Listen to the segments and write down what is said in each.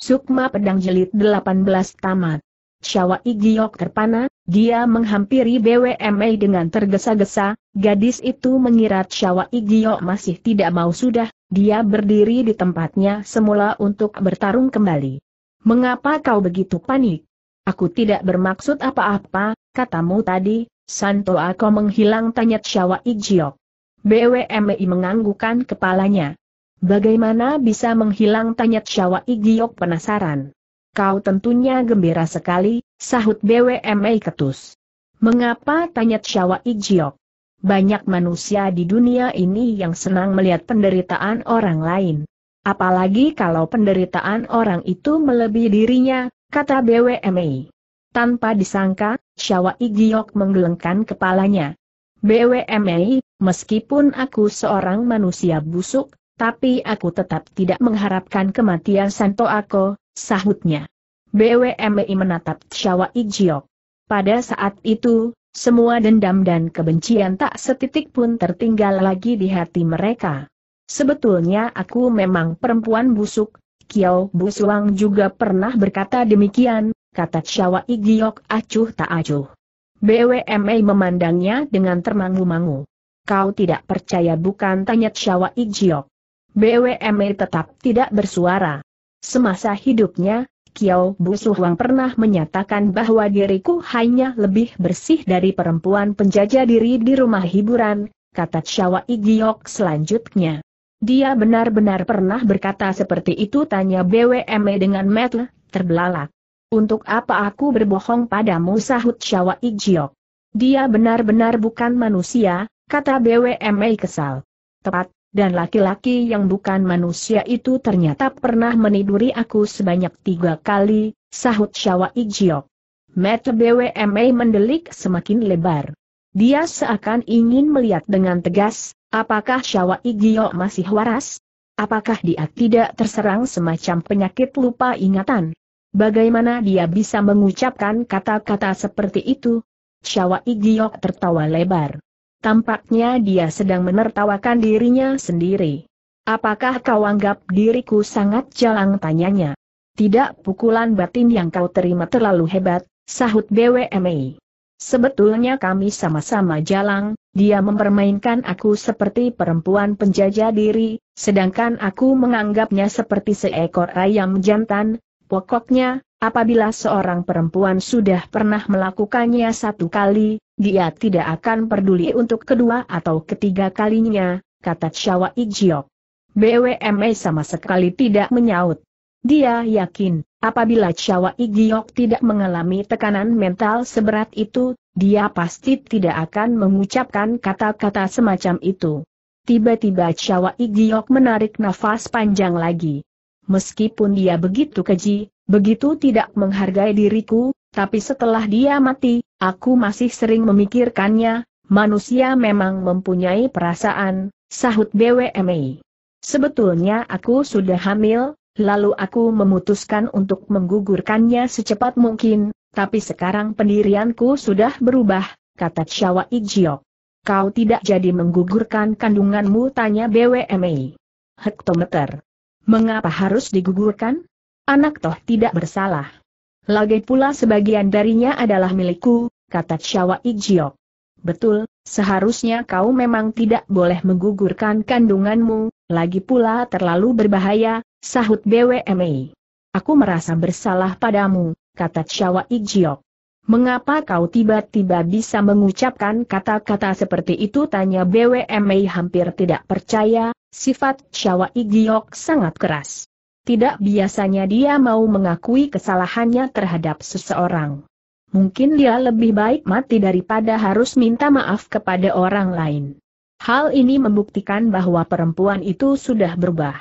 Sukma Pedang Jelit 18 Tamat. Syawa Igiok terpana, dia menghampiri BWMA dengan tergesa-gesa, gadis itu mengira Syawa Igiok masih tidak mau sudah, dia berdiri di tempatnya semula untuk bertarung kembali. Mengapa kau begitu panik? Aku tidak bermaksud apa-apa, katamu tadi, Santo aku menghilang tanya Syawa Igiok. BWMI menganggukan kepalanya. Bagaimana bisa menghilang tanya Syawa Igiok penasaran. Kau tentunya gembira sekali, sahut BWMA ketus. Mengapa tanya Syawa Igiok? Banyak manusia di dunia ini yang senang melihat penderitaan orang lain. Apalagi kalau penderitaan orang itu melebihi dirinya, kata BWMA. Tanpa disangka, Syawa Igiok menggelengkan kepalanya. BWMA, meskipun aku seorang manusia busuk, tapi aku tetap tidak mengharapkan kematian Santo Ako, sahutnya. BWMI menatap Tsyawa Ijiok. Pada saat itu, semua dendam dan kebencian tak setitik pun tertinggal lagi di hati mereka. Sebetulnya aku memang perempuan busuk, Kiao Busuang juga pernah berkata demikian, kata Tsyawa Ijiok acuh tak acuh. BWMI memandangnya dengan termangu-mangu. Kau tidak percaya bukan tanya Tsyawa Ijiok. BWME tetap tidak bersuara. Semasa hidupnya, Kiao Busuhuang pernah menyatakan bahwa diriku hanya lebih bersih dari perempuan penjaja diri di rumah hiburan, kata Syawa Igiok selanjutnya. Dia benar-benar pernah berkata seperti itu tanya BWME dengan metel, terbelalak. Untuk apa aku berbohong padamu sahut Syawa Igiok. Dia benar-benar bukan manusia, kata BWME kesal. Tepat, dan laki-laki yang bukan manusia itu ternyata pernah meniduri aku sebanyak tiga kali, sahut Syawa Ijiok. Mata BWMA mendelik semakin lebar. Dia seakan ingin melihat dengan tegas, apakah Syawa Ijiok masih waras? Apakah dia tidak terserang semacam penyakit lupa ingatan? Bagaimana dia bisa mengucapkan kata-kata seperti itu? Syawa Ijiok tertawa lebar. Tampaknya dia sedang menertawakan dirinya sendiri. Apakah kau anggap diriku sangat jalang tanyanya? Tidak pukulan batin yang kau terima terlalu hebat, sahut BWMI. Sebetulnya kami sama-sama jalang, dia mempermainkan aku seperti perempuan penjaja diri, sedangkan aku menganggapnya seperti seekor ayam jantan, pokoknya, Apabila seorang perempuan sudah pernah melakukannya satu kali, dia tidak akan peduli untuk kedua atau ketiga kalinya, kata Chawa Ijiok. BWME sama sekali tidak menyaut. Dia yakin, apabila Chawa Ijiok tidak mengalami tekanan mental seberat itu, dia pasti tidak akan mengucapkan kata-kata semacam itu. Tiba-tiba Chawa Ijiok menarik nafas panjang lagi meskipun dia begitu keji, begitu tidak menghargai diriku, tapi setelah dia mati, aku masih sering memikirkannya, manusia memang mempunyai perasaan, sahut BWMI. Sebetulnya aku sudah hamil, lalu aku memutuskan untuk menggugurkannya secepat mungkin, tapi sekarang pendirianku sudah berubah, kata Chawa Ijiok. Kau tidak jadi menggugurkan kandunganmu tanya BWMI. Hektometer. Mengapa harus digugurkan? Anak toh tidak bersalah. Lagi pula sebagian darinya adalah milikku, kata Syawa Ijiok. Betul, seharusnya kau memang tidak boleh menggugurkan kandunganmu, lagi pula terlalu berbahaya, sahut BWME. Aku merasa bersalah padamu, kata Syawa Ijiok. Mengapa kau tiba-tiba bisa mengucapkan kata-kata seperti itu? Tanya BWME hampir tidak percaya, Sifat Syawa Giok sangat keras. Tidak biasanya dia mau mengakui kesalahannya terhadap seseorang. Mungkin dia lebih baik mati daripada harus minta maaf kepada orang lain. Hal ini membuktikan bahwa perempuan itu sudah berubah.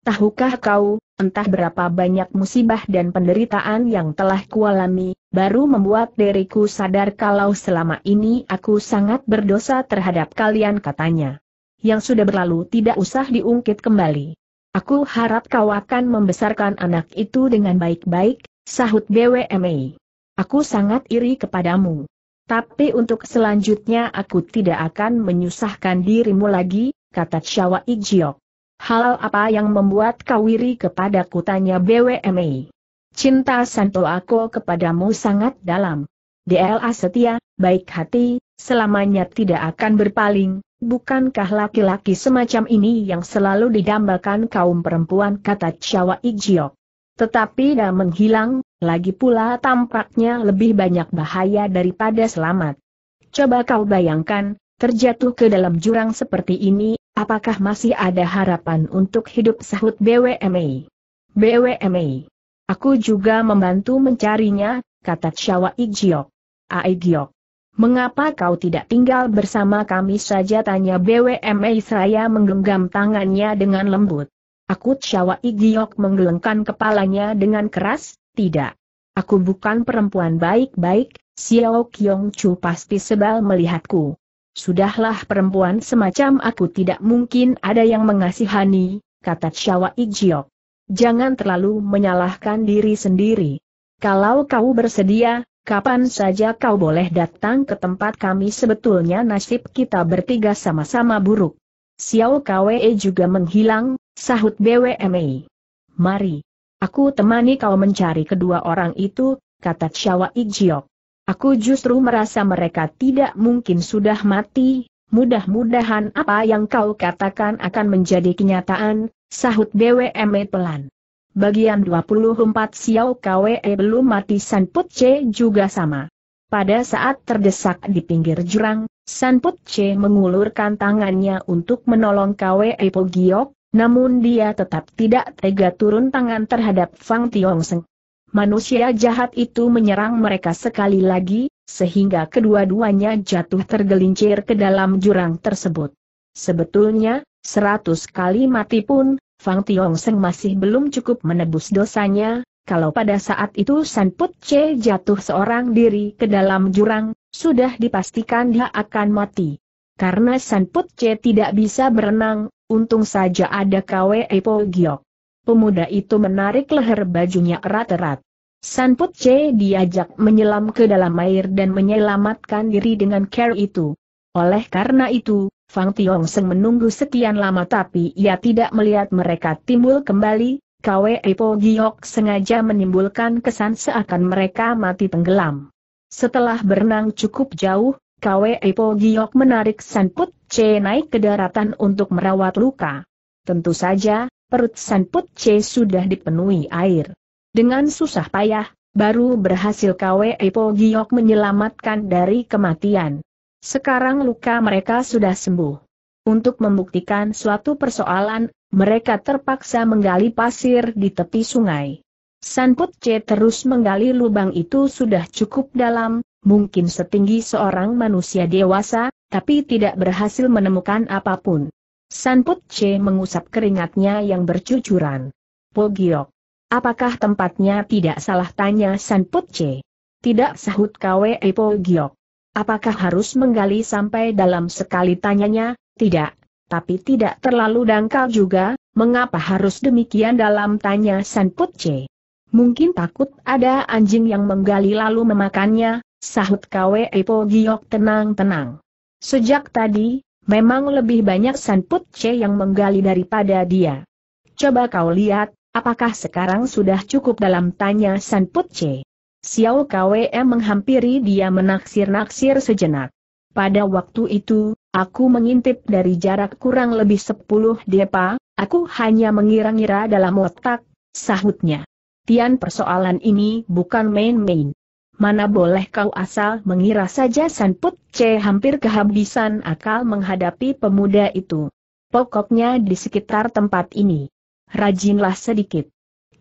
Tahukah kau, entah berapa banyak musibah dan penderitaan yang telah kualami, baru membuat diriku sadar kalau selama ini aku sangat berdosa terhadap kalian katanya yang sudah berlalu tidak usah diungkit kembali. Aku harap kau akan membesarkan anak itu dengan baik-baik, sahut BWMI. Aku sangat iri kepadamu. Tapi untuk selanjutnya aku tidak akan menyusahkan dirimu lagi, kata Syawal Ijiok. Hal apa yang membuat kau iri kepadaku tanya BWMI. Cinta santo aku kepadamu sangat dalam. DLA setia, baik hati, selamanya tidak akan berpaling, Bukankah laki-laki semacam ini yang selalu didambakan kaum perempuan kata Chawa Ijiok? Tetapi dia menghilang, lagi pula tampaknya lebih banyak bahaya daripada selamat. Coba kau bayangkan, terjatuh ke dalam jurang seperti ini, apakah masih ada harapan untuk hidup sahut BWMI? BWMI. Aku juga membantu mencarinya, kata Chawa Ijiok. Aigiok. Mengapa kau tidak tinggal bersama kami saja tanya BWM Israya menggenggam tangannya dengan lembut. Aku Tsyawa Igiok menggelengkan kepalanya dengan keras, tidak. Aku bukan perempuan baik-baik, Xiao Kyong Chu pasti sebal melihatku. Sudahlah perempuan semacam aku tidak mungkin ada yang mengasihani, kata Tsyawa Igiok. Jangan terlalu menyalahkan diri sendiri. Kalau kau bersedia, kapan saja kau boleh datang ke tempat kami sebetulnya nasib kita bertiga sama-sama buruk. Xiao Kwe juga menghilang, sahut BWMI. Mari. Aku temani kau mencari kedua orang itu, kata Xiao Ijiok. Aku justru merasa mereka tidak mungkin sudah mati, mudah-mudahan apa yang kau katakan akan menjadi kenyataan, sahut BWME pelan. Bagian 24 Xiao Kwe e belum mati San Put Che juga sama. Pada saat terdesak di pinggir jurang, San Put Che mengulurkan tangannya untuk menolong Kwe e Po Giok, namun dia tetap tidak tega turun tangan terhadap Fang Tiongseng. Manusia jahat itu menyerang mereka sekali lagi, sehingga kedua-duanya jatuh tergelincir ke dalam jurang tersebut. Sebetulnya, seratus kali mati pun, Fang Tiong Seng masih belum cukup menebus dosanya, kalau pada saat itu San Put Che jatuh seorang diri ke dalam jurang, sudah dipastikan dia akan mati. Karena San Put Che tidak bisa berenang, untung saja ada Kwe Po Giok. Pemuda itu menarik leher bajunya erat-erat. San Put Che diajak menyelam ke dalam air dan menyelamatkan diri dengan care itu. Oleh karena itu, Fang Tiong Seng menunggu sekian lama tapi ia tidak melihat mereka timbul kembali, Kwe Po Giok sengaja menimbulkan kesan seakan mereka mati tenggelam. Setelah berenang cukup jauh, Kwe Po Giok menarik Put C naik ke daratan untuk merawat luka. Tentu saja, perut Put C sudah dipenuhi air. Dengan susah payah, baru berhasil Kwe Po Giok menyelamatkan dari kematian. Sekarang luka mereka sudah sembuh. Untuk membuktikan suatu persoalan, mereka terpaksa menggali pasir di tepi sungai. Sanput C terus menggali lubang itu sudah cukup dalam, mungkin setinggi seorang manusia dewasa, tapi tidak berhasil menemukan apapun. Sanput C mengusap keringatnya yang bercucuran. Pogiok. Apakah tempatnya tidak salah tanya Sanput C? Tidak sahut KWE Pogiok. Apakah harus menggali sampai dalam sekali tanyanya? Tidak. Tapi tidak terlalu dangkal juga, mengapa harus demikian dalam tanya San Putce? Mungkin takut ada anjing yang menggali lalu memakannya, sahut Kwe Epo Giok tenang-tenang. Sejak tadi, memang lebih banyak San Putce yang menggali daripada dia. Coba kau lihat, apakah sekarang sudah cukup dalam tanya San Putce? Xiao KWM menghampiri dia menaksir-naksir sejenak. Pada waktu itu, aku mengintip dari jarak kurang lebih sepuluh depa, aku hanya mengira-ngira dalam otak, sahutnya. Tian persoalan ini bukan main-main. Mana boleh kau asal mengira saja Put C hampir kehabisan akal menghadapi pemuda itu. Pokoknya di sekitar tempat ini. Rajinlah sedikit.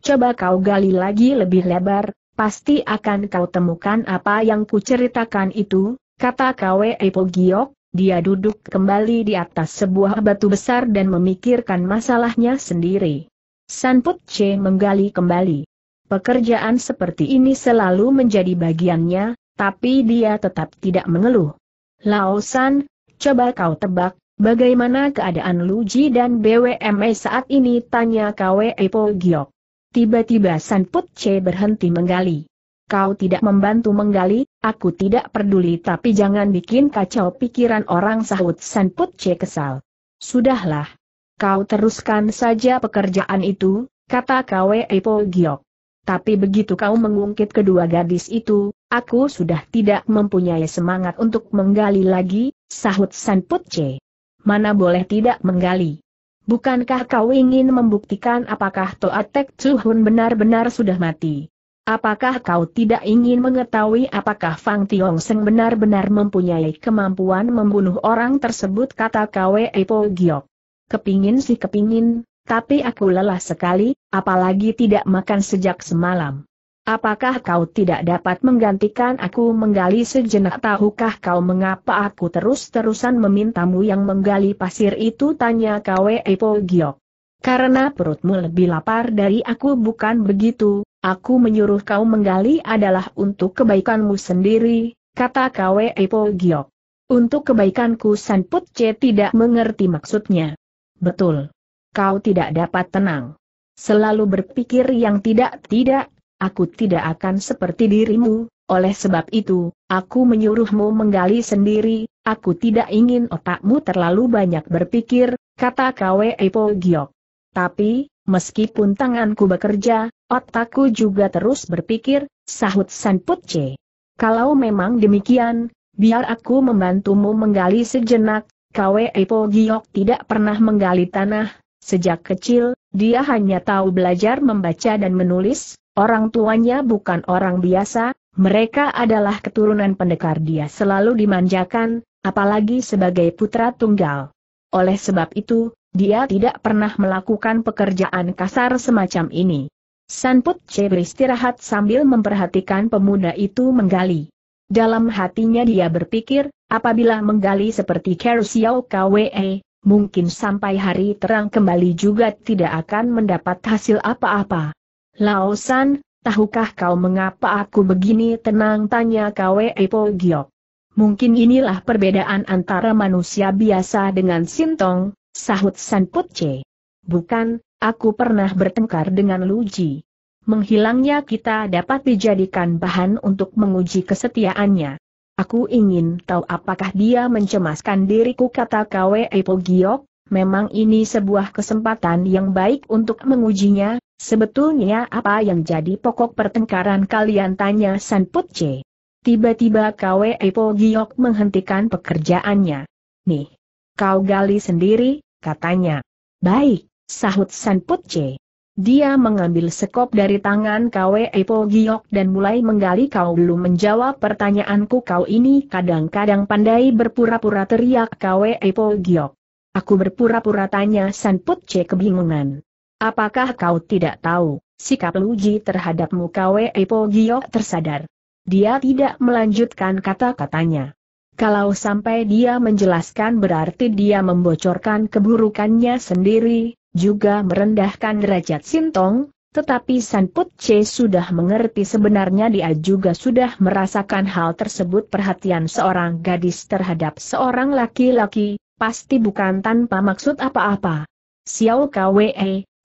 Coba kau gali lagi lebih lebar, pasti akan kau temukan apa yang kuceritakan itu, kata Kwe Epo Giok, dia duduk kembali di atas sebuah batu besar dan memikirkan masalahnya sendiri. Sanput Che menggali kembali. Pekerjaan seperti ini selalu menjadi bagiannya, tapi dia tetap tidak mengeluh. Laosan, coba kau tebak, bagaimana keadaan Luji dan BWME saat ini tanya Kwe Epo Giok. Tiba-tiba Sanput C berhenti menggali. Kau tidak membantu menggali, aku tidak peduli tapi jangan bikin kacau pikiran orang sahut Sanput C kesal. Sudahlah. Kau teruskan saja pekerjaan itu, kata Kwe Epo Giok. Tapi begitu kau mengungkit kedua gadis itu, aku sudah tidak mempunyai semangat untuk menggali lagi, sahut Sanput C. Mana boleh tidak menggali. Bukankah kau ingin membuktikan apakah Toa Tek Chuhun benar-benar sudah mati? Apakah kau tidak ingin mengetahui apakah Fang Tiong Seng benar-benar mempunyai kemampuan membunuh orang tersebut kata Kwe Epo Giok. Kepingin sih kepingin, tapi aku lelah sekali, apalagi tidak makan sejak semalam. Apakah kau tidak dapat menggantikan aku menggali sejenak tahukah kau mengapa aku terus-terusan memintamu yang menggali pasir itu tanya Kwe Epo Giok. Karena perutmu lebih lapar dari aku bukan begitu, aku menyuruh kau menggali adalah untuk kebaikanmu sendiri, kata Kwe Epo Giok. Untuk kebaikanku San Put C tidak mengerti maksudnya. Betul. Kau tidak dapat tenang. Selalu berpikir yang tidak-tidak, aku tidak akan seperti dirimu, oleh sebab itu, aku menyuruhmu menggali sendiri, aku tidak ingin otakmu terlalu banyak berpikir, kata Kwe Epo Giok. Tapi, meskipun tanganku bekerja, otakku juga terus berpikir, sahut San Putce. Kalau memang demikian, biar aku membantumu menggali sejenak, Kwe Epo Giok tidak pernah menggali tanah, sejak kecil, dia hanya tahu belajar membaca dan menulis, Orang tuanya bukan orang biasa, mereka adalah keturunan pendekar dia selalu dimanjakan, apalagi sebagai putra tunggal. Oleh sebab itu, dia tidak pernah melakukan pekerjaan kasar semacam ini. Sanput C beristirahat sambil memperhatikan pemuda itu menggali. Dalam hatinya dia berpikir, apabila menggali seperti Kerusiau KWE, mungkin sampai hari terang kembali juga tidak akan mendapat hasil apa-apa. Lao San, tahukah kau mengapa aku begini tenang tanya Kwe Po Giok. Mungkin inilah perbedaan antara manusia biasa dengan sintong, sahut San Put Bukan, aku pernah bertengkar dengan Luji. Menghilangnya kita dapat dijadikan bahan untuk menguji kesetiaannya. Aku ingin tahu apakah dia mencemaskan diriku kata Kwe Epo Giok, memang ini sebuah kesempatan yang baik untuk mengujinya, Sebetulnya apa yang jadi pokok pertengkaran kalian tanya San Putce? Tiba-tiba Kwe Epo Giok menghentikan pekerjaannya. Nih, kau gali sendiri, katanya. Baik, sahut San Putce. Dia mengambil sekop dari tangan Kwe Epo Giok dan mulai menggali kau belum menjawab pertanyaanku kau ini kadang-kadang pandai berpura-pura teriak Kwe Epo Giok. Aku berpura-pura tanya San Putce kebingungan. Apakah kau tidak tahu, sikap Luji terhadapmu Kwe Weipo tersadar. Dia tidak melanjutkan kata-katanya. Kalau sampai dia menjelaskan berarti dia membocorkan keburukannya sendiri, juga merendahkan derajat Sintong, tetapi Sanput C sudah mengerti sebenarnya dia juga sudah merasakan hal tersebut perhatian seorang gadis terhadap seorang laki-laki, pasti bukan tanpa maksud apa-apa. Xiao Kwe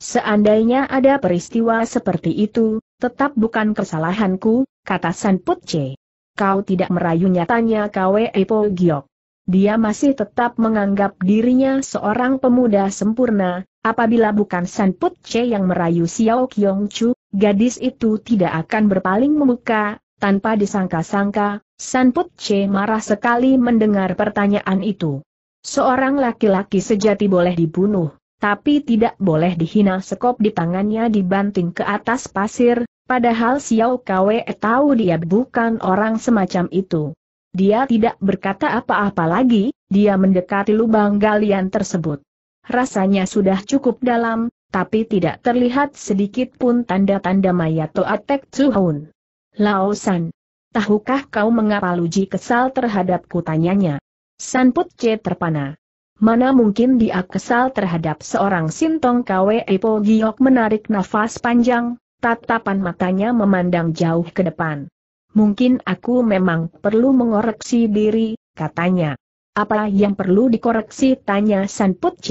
Seandainya ada peristiwa seperti itu, tetap bukan kesalahanku, kata San Put Kau tidak merayu nyatanya Kwe Epo Giok. Dia masih tetap menganggap dirinya seorang pemuda sempurna, apabila bukan San Put yang merayu Xiao Kyong Chu, gadis itu tidak akan berpaling memuka, tanpa disangka-sangka, San Put marah sekali mendengar pertanyaan itu. Seorang laki-laki sejati boleh dibunuh, tapi tidak boleh dihina sekop di tangannya dibanting ke atas pasir, padahal Xiao Kwe tahu dia bukan orang semacam itu. Dia tidak berkata apa-apa lagi, dia mendekati lubang galian tersebut. Rasanya sudah cukup dalam, tapi tidak terlihat sedikit pun tanda-tanda mayat Atek Tsuhun. Laosan, tahukah kau mengapa Luji kesal terhadapku tanyanya? Sanput C terpana. Mana mungkin dia kesal terhadap seorang sintong Kwe epo Giok menarik nafas panjang, tatapan matanya memandang jauh ke depan. Mungkin aku memang perlu mengoreksi diri, katanya. Apa yang perlu dikoreksi tanya San Put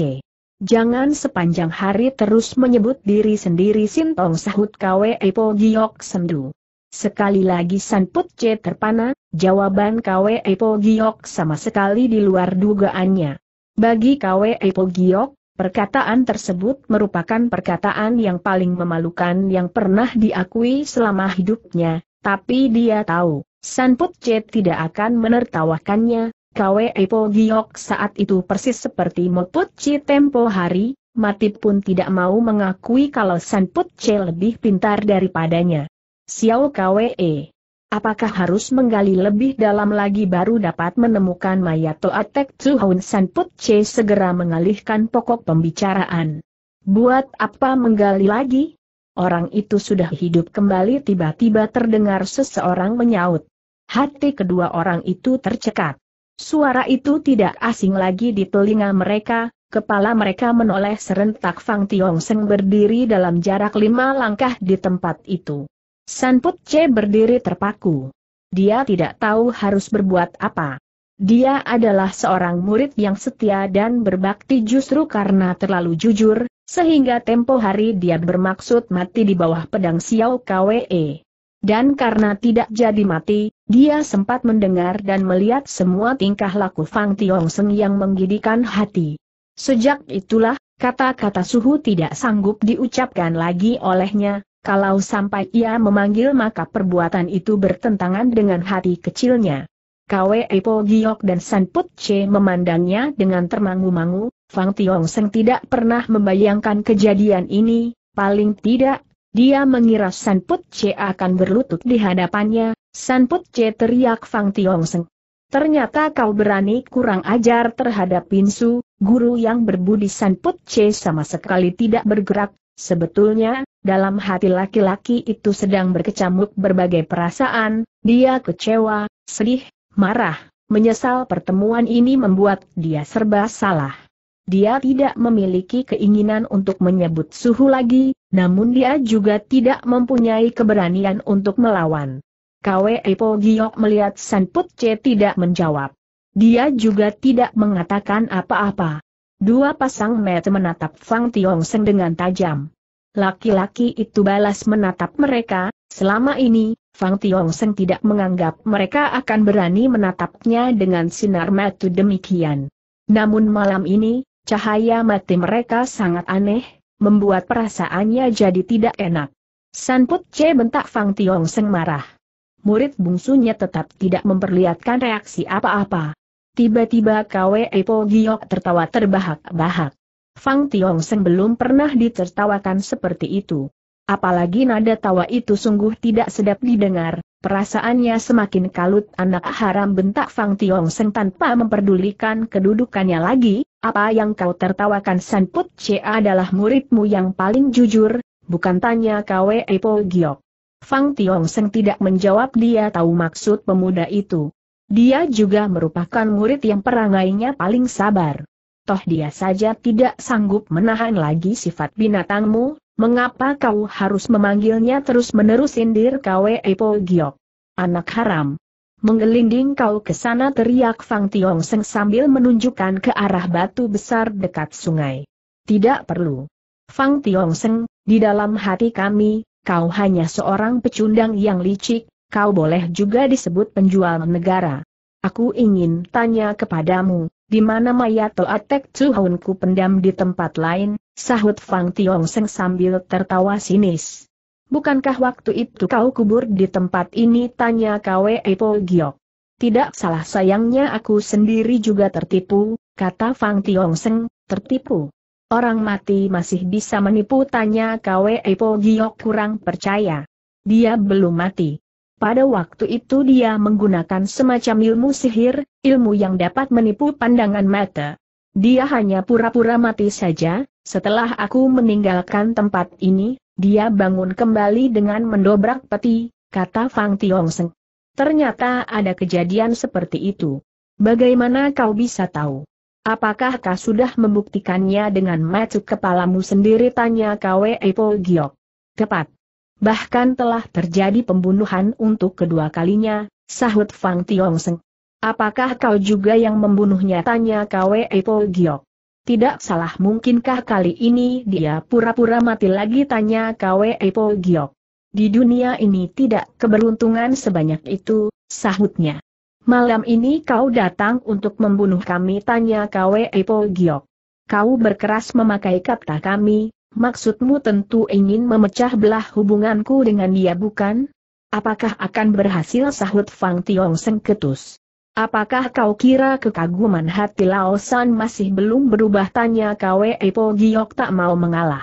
Jangan sepanjang hari terus menyebut diri sendiri sintong sahut Kwe epo Giok sendu. Sekali lagi San Put terpana, jawaban Kwe epo Giok sama sekali di luar dugaannya. Bagi KWE Pogiok, perkataan tersebut merupakan perkataan yang paling memalukan yang pernah diakui selama hidupnya, tapi dia tahu, Sanput Che tidak akan menertawakannya, KWE Pogiok saat itu persis seperti Moput tempo hari, Matip pun tidak mau mengakui kalau Sanput Che lebih pintar daripadanya. Xiao KWE Apakah harus menggali lebih dalam lagi baru dapat menemukan mayat Toatek San Put Che segera mengalihkan pokok pembicaraan. Buat apa menggali lagi? Orang itu sudah hidup kembali tiba-tiba terdengar seseorang menyaut. Hati kedua orang itu tercekat. Suara itu tidak asing lagi di telinga mereka, Kepala mereka menoleh serentak Fang Tiong Seng berdiri dalam jarak lima langkah di tempat itu. Sanput C berdiri terpaku. Dia tidak tahu harus berbuat apa. Dia adalah seorang murid yang setia dan berbakti justru karena terlalu jujur, sehingga tempo hari dia bermaksud mati di bawah pedang Xiao KWE. Dan karena tidak jadi mati, dia sempat mendengar dan melihat semua tingkah laku Fang Seng yang menggidikan hati. Sejak itulah, kata-kata suhu tidak sanggup diucapkan lagi olehnya, kalau sampai ia memanggil maka perbuatan itu bertentangan dengan hati kecilnya. Kwe Epo Giok dan San Put Che memandangnya dengan termangu-mangu, Fang Tiong Seng tidak pernah membayangkan kejadian ini, paling tidak, dia mengira San Put Che akan berlutut di hadapannya, San Put Che teriak Fang Tiong Seng. Ternyata kau berani kurang ajar terhadap Pinsu, guru yang berbudi San Put Che sama sekali tidak bergerak, Sebetulnya, dalam hati laki-laki itu sedang berkecamuk berbagai perasaan, dia kecewa, sedih, marah, menyesal pertemuan ini membuat dia serba salah. Dia tidak memiliki keinginan untuk menyebut suhu lagi, namun dia juga tidak mempunyai keberanian untuk melawan. Kwe Epo Giok melihat San Put tidak menjawab. Dia juga tidak mengatakan apa-apa, Dua pasang mata menatap Fang Tiong Seng dengan tajam. Laki-laki itu balas menatap mereka, selama ini, Fang Tiong Seng tidak menganggap mereka akan berani menatapnya dengan sinar mata demikian. Namun malam ini, cahaya mati mereka sangat aneh, membuat perasaannya jadi tidak enak. Sanput C bentak Fang Tiong Seng marah. Murid bungsunya tetap tidak memperlihatkan reaksi apa-apa. Tiba-tiba Kwe Po Giok tertawa terbahak-bahak. Fang Tiong Seng belum pernah ditertawakan seperti itu. Apalagi nada tawa itu sungguh tidak sedap didengar, perasaannya semakin kalut anak haram bentak Fang Tiong Seng tanpa memperdulikan kedudukannya lagi, apa yang kau tertawakan San Put Che adalah muridmu yang paling jujur, bukan tanya Kwe Po Giok. Fang Tiong Seng tidak menjawab dia tahu maksud pemuda itu. Dia juga merupakan murid yang perangainya paling sabar. Toh dia saja tidak sanggup menahan lagi sifat binatangmu, mengapa kau harus memanggilnya terus-menerus Indir Kwe Epo Giok? Anak haram. Menggelinding kau ke sana teriak Fang Tiong Seng sambil menunjukkan ke arah batu besar dekat sungai. Tidak perlu. Fang Tiong Seng, di dalam hati kami, kau hanya seorang pecundang yang licik, kau boleh juga disebut penjual negara. Aku ingin tanya kepadamu, di mana mayat Atek Tuhunku pendam di tempat lain, sahut Fang Tiong Seng sambil tertawa sinis. Bukankah waktu itu kau kubur di tempat ini tanya Kwei Po Giok. Tidak salah sayangnya aku sendiri juga tertipu, kata Fang Tiong Seng, tertipu. Orang mati masih bisa menipu tanya Kwei Po Giok kurang percaya. Dia belum mati. Pada waktu itu dia menggunakan semacam ilmu sihir, ilmu yang dapat menipu pandangan mata. Dia hanya pura-pura mati saja, setelah aku meninggalkan tempat ini, dia bangun kembali dengan mendobrak peti, kata Fang Tiongseng. Ternyata ada kejadian seperti itu. Bagaimana kau bisa tahu? Apakah kau sudah membuktikannya dengan mata kepalamu sendiri tanya Kwe Epo Giok? Tepat. Bahkan telah terjadi pembunuhan untuk kedua kalinya, sahut Fang Seng. Apakah kau juga yang membunuhnya? Tanya Kwe Po Giok. Tidak salah mungkinkah kali ini dia pura-pura mati lagi? Tanya Kwe Po Giok. Di dunia ini tidak keberuntungan sebanyak itu, sahutnya. Malam ini kau datang untuk membunuh kami tanya Kwe Po Giok. Kau berkeras memakai kata kami, Maksudmu tentu ingin memecah belah hubunganku dengan dia bukan? Apakah akan berhasil sahut Fang Tiong Seng ketus? Apakah kau kira kekaguman hati Laosan masih belum berubah tanya Kwe Epo Giok tak mau mengalah.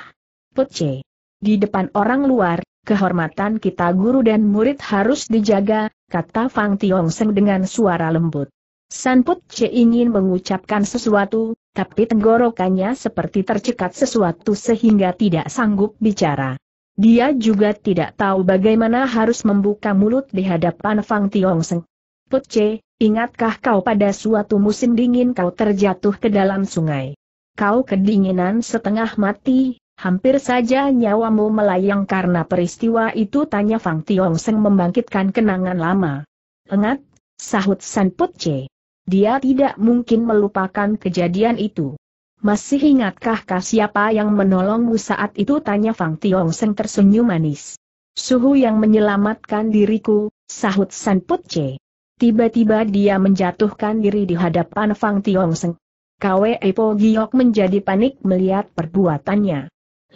Pece. Di depan orang luar, kehormatan kita guru dan murid harus dijaga, kata Fang Tiong Seng dengan suara lembut. San Put ingin mengucapkan sesuatu, tapi tenggorokannya seperti tercekat sesuatu sehingga tidak sanggup bicara. Dia juga tidak tahu bagaimana harus membuka mulut di hadapan Fang Tiongseng. Putce, ingatkah kau pada suatu musim dingin kau terjatuh ke dalam sungai? Kau kedinginan setengah mati, hampir saja nyawamu melayang karena peristiwa itu tanya Fang Seng membangkitkan kenangan lama. Engat, sahut San Putce dia tidak mungkin melupakan kejadian itu. Masih ingatkah kah siapa yang menolongmu saat itu tanya Fang Tiong Seng tersenyum manis. Suhu yang menyelamatkan diriku, sahut San Put Che. Tiba-tiba dia menjatuhkan diri di hadapan Fang Tiong Seng. Kwe Epo Giok menjadi panik melihat perbuatannya.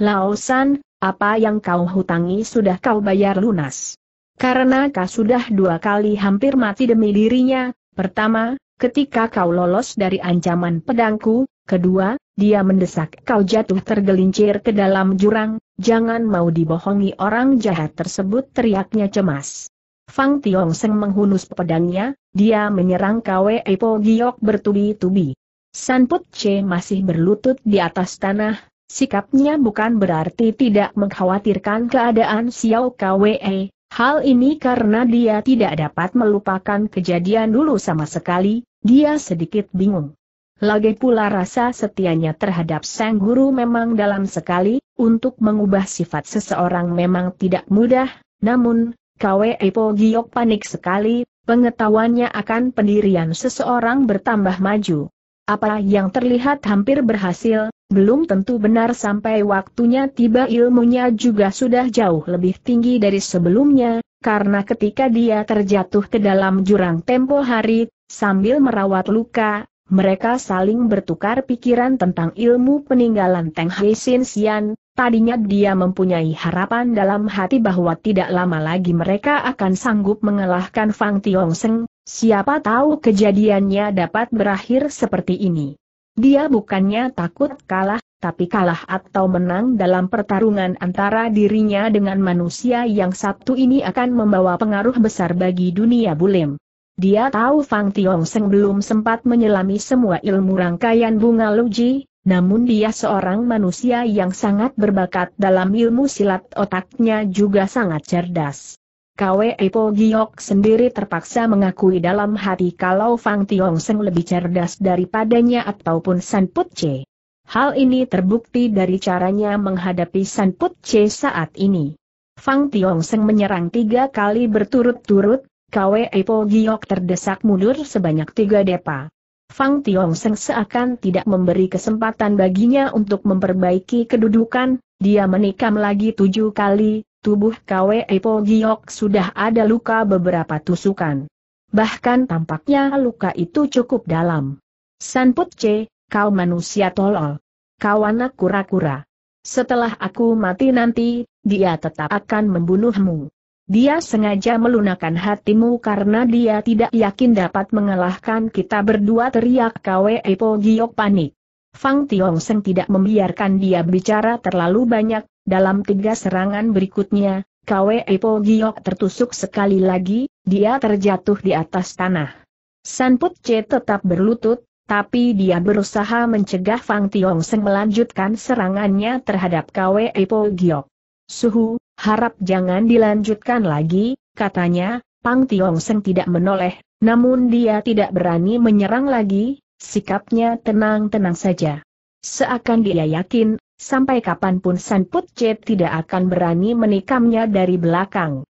Lao San, apa yang kau hutangi sudah kau bayar lunas. Karena kau sudah dua kali hampir mati demi dirinya, pertama, ketika kau lolos dari ancaman pedangku, kedua, dia mendesak kau jatuh tergelincir ke dalam jurang, jangan mau dibohongi orang jahat tersebut teriaknya cemas. Fang Tiong Seng menghunus pedangnya, dia menyerang Kwei Po Giok bertubi-tubi. San Put Che masih berlutut di atas tanah, sikapnya bukan berarti tidak mengkhawatirkan keadaan Xiao Kwei, Hal ini karena dia tidak dapat melupakan kejadian dulu sama sekali, dia sedikit bingung. Lagi pula rasa setianya terhadap sang guru memang dalam sekali, untuk mengubah sifat seseorang memang tidak mudah, namun, Kwe Epo Giok panik sekali, pengetahuannya akan pendirian seseorang bertambah maju. Apa yang terlihat hampir berhasil, belum tentu benar sampai waktunya tiba ilmunya juga sudah jauh lebih tinggi dari sebelumnya, karena ketika dia terjatuh ke dalam jurang tempo hari, sambil merawat luka, mereka saling bertukar pikiran tentang ilmu peninggalan Teng Hei Sin Sian, tadinya dia mempunyai harapan dalam hati bahwa tidak lama lagi mereka akan sanggup mengalahkan Fang Tiong Seng, Siapa tahu kejadiannya dapat berakhir seperti ini. Dia bukannya takut kalah, tapi kalah atau menang dalam pertarungan antara dirinya dengan manusia yang satu ini akan membawa pengaruh besar bagi dunia bulim. Dia tahu Fang Tiong Seng belum sempat menyelami semua ilmu rangkaian bunga Luji, namun dia seorang manusia yang sangat berbakat dalam ilmu silat otaknya juga sangat cerdas. Kwe Po Giok sendiri terpaksa mengakui dalam hati kalau Fang Tiong Seng lebih cerdas daripadanya ataupun San Put Che. Hal ini terbukti dari caranya menghadapi San Put Che saat ini. Fang Tiong Seng menyerang tiga kali berturut-turut, Kwe Po Giok terdesak mundur sebanyak tiga depa. Fang Tiong Seng seakan tidak memberi kesempatan baginya untuk memperbaiki kedudukan, dia menikam lagi tujuh kali, tubuh Kwe Po Giok sudah ada luka beberapa tusukan. Bahkan tampaknya luka itu cukup dalam. Sanput C, kau manusia tolol. Kau anak kura-kura. Setelah aku mati nanti, dia tetap akan membunuhmu. Dia sengaja melunakkan hatimu karena dia tidak yakin dapat mengalahkan kita berdua teriak Kwe Po Giok panik. Fang Tiong Seng tidak membiarkan dia bicara terlalu banyak, dalam tiga serangan berikutnya, Kwe Po Giok tertusuk sekali lagi, dia terjatuh di atas tanah. San Put Che tetap berlutut, tapi dia berusaha mencegah Fang Tiong Seng melanjutkan serangannya terhadap Kwe Po Giok. Suhu, harap jangan dilanjutkan lagi, katanya, Fang Tiong Seng tidak menoleh, namun dia tidak berani menyerang lagi, Sikapnya tenang-tenang saja. Seakan dia yakin, sampai kapanpun San Che tidak akan berani menikamnya dari belakang.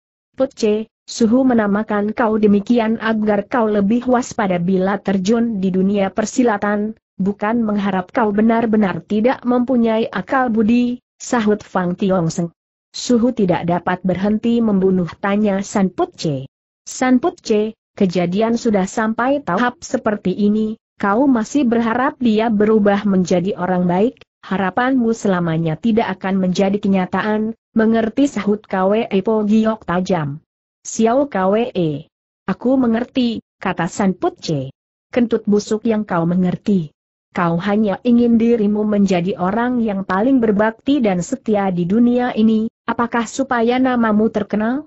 Che, Suhu menamakan kau demikian agar kau lebih waspada bila terjun di dunia persilatan, bukan mengharap kau benar-benar tidak mempunyai akal budi, sahut Fang Tiongseng. Suhu tidak dapat berhenti membunuh tanya San Putce. San Che, kejadian sudah sampai tahap seperti ini, kau masih berharap dia berubah menjadi orang baik, harapanmu selamanya tidak akan menjadi kenyataan, mengerti sahut Kwe Po Giok tajam. Xiao Kwe. E. Aku mengerti, kata San Put Kentut busuk yang kau mengerti. Kau hanya ingin dirimu menjadi orang yang paling berbakti dan setia di dunia ini, apakah supaya namamu terkenal?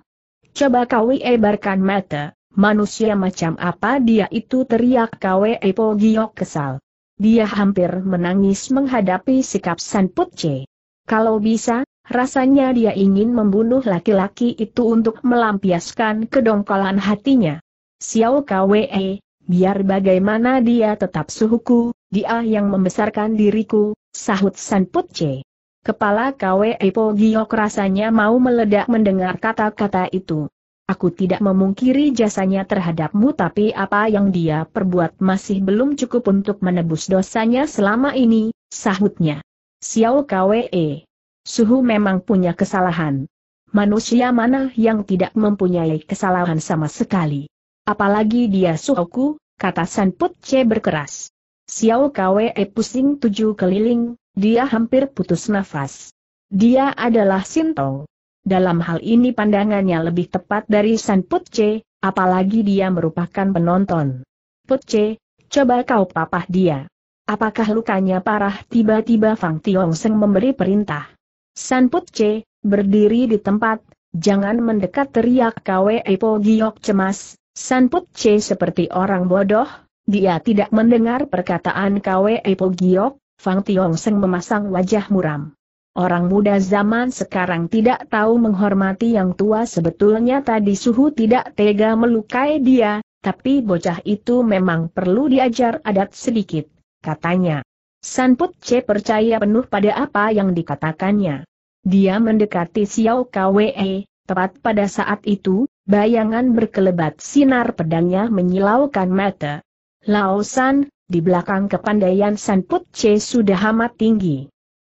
Coba kau ebarkan mata, Manusia macam apa dia itu teriak Kwe Epo Giok kesal. Dia hampir menangis menghadapi sikap San Che. Kalau bisa, rasanya dia ingin membunuh laki-laki itu untuk melampiaskan kedongkolan hatinya. Xiao Kwe, biar bagaimana dia tetap suhuku, dia yang membesarkan diriku, sahut San Che. Kepala Kwe Epo Giok rasanya mau meledak mendengar kata-kata itu. Aku tidak memungkiri jasanya terhadapmu tapi apa yang dia perbuat masih belum cukup untuk menebus dosanya selama ini, sahutnya. Xiao Kwe. Suhu memang punya kesalahan. Manusia mana yang tidak mempunyai kesalahan sama sekali. Apalagi dia suhuku, kata San Sanput Che berkeras. Xiao Kwe pusing tujuh keliling, dia hampir putus nafas. Dia adalah Sintong. Dalam hal ini pandangannya lebih tepat dari San Putce, apalagi dia merupakan penonton. Putce, coba kau papah dia. Apakah lukanya parah tiba-tiba Fang Tiong Seng memberi perintah? San Putce, berdiri di tempat, jangan mendekat teriak KWE Po Giok cemas, San Putce seperti orang bodoh, dia tidak mendengar perkataan KWE Po Giok, Fang Tiong Seng memasang wajah muram. Orang muda zaman sekarang tidak tahu menghormati yang tua sebetulnya tadi suhu tidak tega melukai dia, tapi bocah itu memang perlu diajar adat sedikit, katanya. Sanput C percaya penuh pada apa yang dikatakannya. Dia mendekati Xiao KWE, tepat pada saat itu, bayangan berkelebat sinar pedangnya menyilaukan mata. Laosan, di belakang kepandaian Sanput C sudah amat tinggi.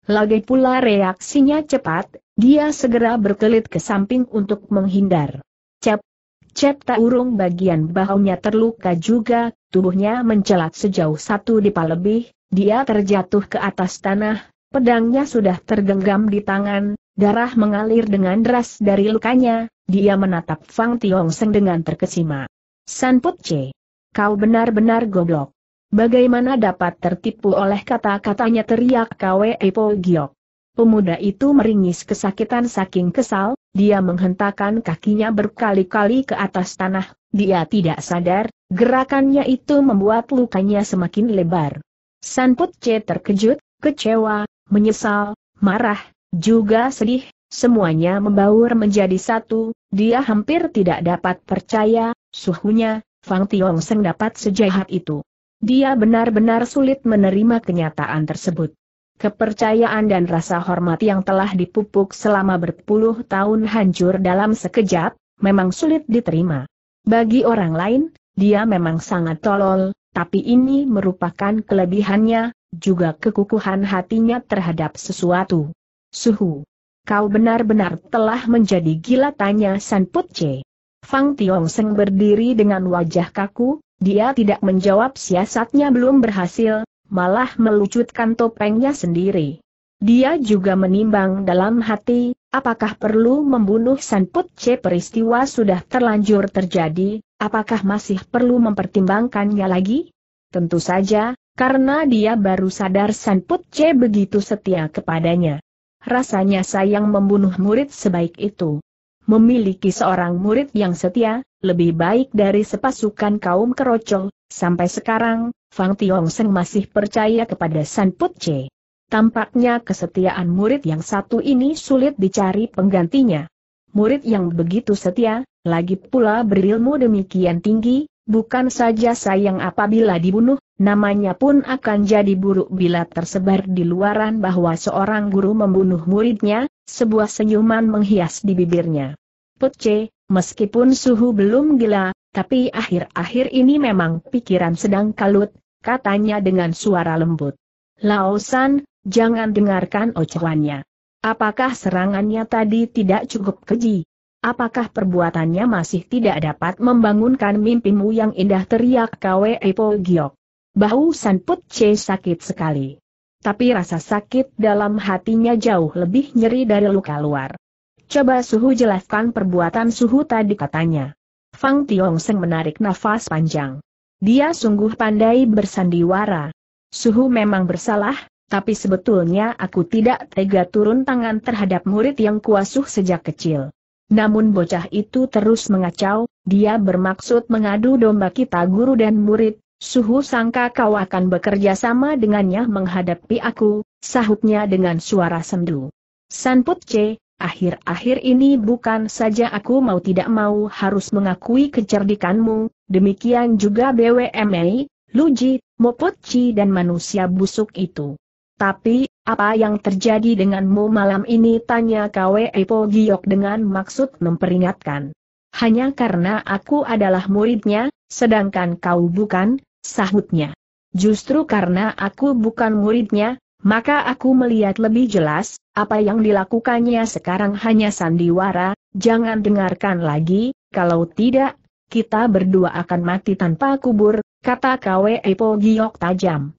Lagi pula reaksinya cepat, dia segera berkelit ke samping untuk menghindar. Cep, cep tak urung bagian bahunya terluka juga, tubuhnya mencelat sejauh satu dipa lebih, dia terjatuh ke atas tanah, pedangnya sudah tergenggam di tangan, darah mengalir dengan deras dari lukanya, dia menatap Fang Tiong Seng dengan terkesima. Sanput C. Kau benar-benar goblok. Bagaimana dapat tertipu oleh kata-katanya teriak Kwe Po Giok. Pemuda itu meringis kesakitan saking kesal, dia menghentakkan kakinya berkali-kali ke atas tanah, dia tidak sadar, gerakannya itu membuat lukanya semakin lebar. Sanput C terkejut, kecewa, menyesal, marah, juga sedih, semuanya membaur menjadi satu, dia hampir tidak dapat percaya, suhunya, Fang Tiong Seng dapat sejahat itu. Dia benar-benar sulit menerima kenyataan tersebut. Kepercayaan dan rasa hormat yang telah dipupuk selama berpuluh tahun hancur dalam sekejap, memang sulit diterima. Bagi orang lain, dia memang sangat tolol, tapi ini merupakan kelebihannya, juga kekukuhan hatinya terhadap sesuatu. Suhu. Kau benar-benar telah menjadi gila tanya San Putce. Fang Tiong Seng berdiri dengan wajah kaku, dia tidak menjawab siasatnya belum berhasil, malah melucutkan topengnya sendiri. Dia juga menimbang dalam hati, apakah perlu membunuh Sanput C peristiwa sudah terlanjur terjadi, apakah masih perlu mempertimbangkannya lagi? Tentu saja, karena dia baru sadar Sanput C begitu setia kepadanya. Rasanya sayang membunuh murid sebaik itu memiliki seorang murid yang setia, lebih baik dari sepasukan kaum kerocol, sampai sekarang, Fang Tiong Seng masih percaya kepada San Put Che. Tampaknya kesetiaan murid yang satu ini sulit dicari penggantinya. Murid yang begitu setia, lagi pula berilmu demikian tinggi, bukan saja sayang apabila dibunuh, namanya pun akan jadi buruk bila tersebar di luaran bahwa seorang guru membunuh muridnya, sebuah senyuman menghias di bibirnya. Putce, meskipun suhu belum gila, tapi akhir-akhir ini memang pikiran sedang kalut, katanya dengan suara lembut. Laosan, jangan dengarkan ocehannya. Apakah serangannya tadi tidak cukup keji? Apakah perbuatannya masih tidak dapat membangunkan mimpimu yang indah teriak Kwe Epo Giok? Bahu Put C sakit sekali. Tapi rasa sakit dalam hatinya jauh lebih nyeri dari luka luar. Coba Suhu jelaskan perbuatan Suhu tadi katanya. Fang Tiong Seng menarik nafas panjang. Dia sungguh pandai bersandiwara. Suhu memang bersalah, tapi sebetulnya aku tidak tega turun tangan terhadap murid yang kuasuh sejak kecil. Namun bocah itu terus mengacau, dia bermaksud mengadu domba kita guru dan murid, Suhu sangka kau akan bekerja sama dengannya menghadapi aku, sahutnya dengan suara sendu. Sanput C, Akhir-akhir ini bukan saja aku mau tidak mau harus mengakui kecerdikanmu, demikian juga BWMA, Luji, Mopochi dan manusia busuk itu. Tapi, apa yang terjadi denganmu malam ini tanya KWE Epo Giok dengan maksud memperingatkan. Hanya karena aku adalah muridnya, sedangkan kau bukan, sahutnya. Justru karena aku bukan muridnya, maka aku melihat lebih jelas, apa yang dilakukannya sekarang hanya sandiwara, jangan dengarkan lagi, kalau tidak, kita berdua akan mati tanpa kubur, kata Kwe Epo Giok tajam.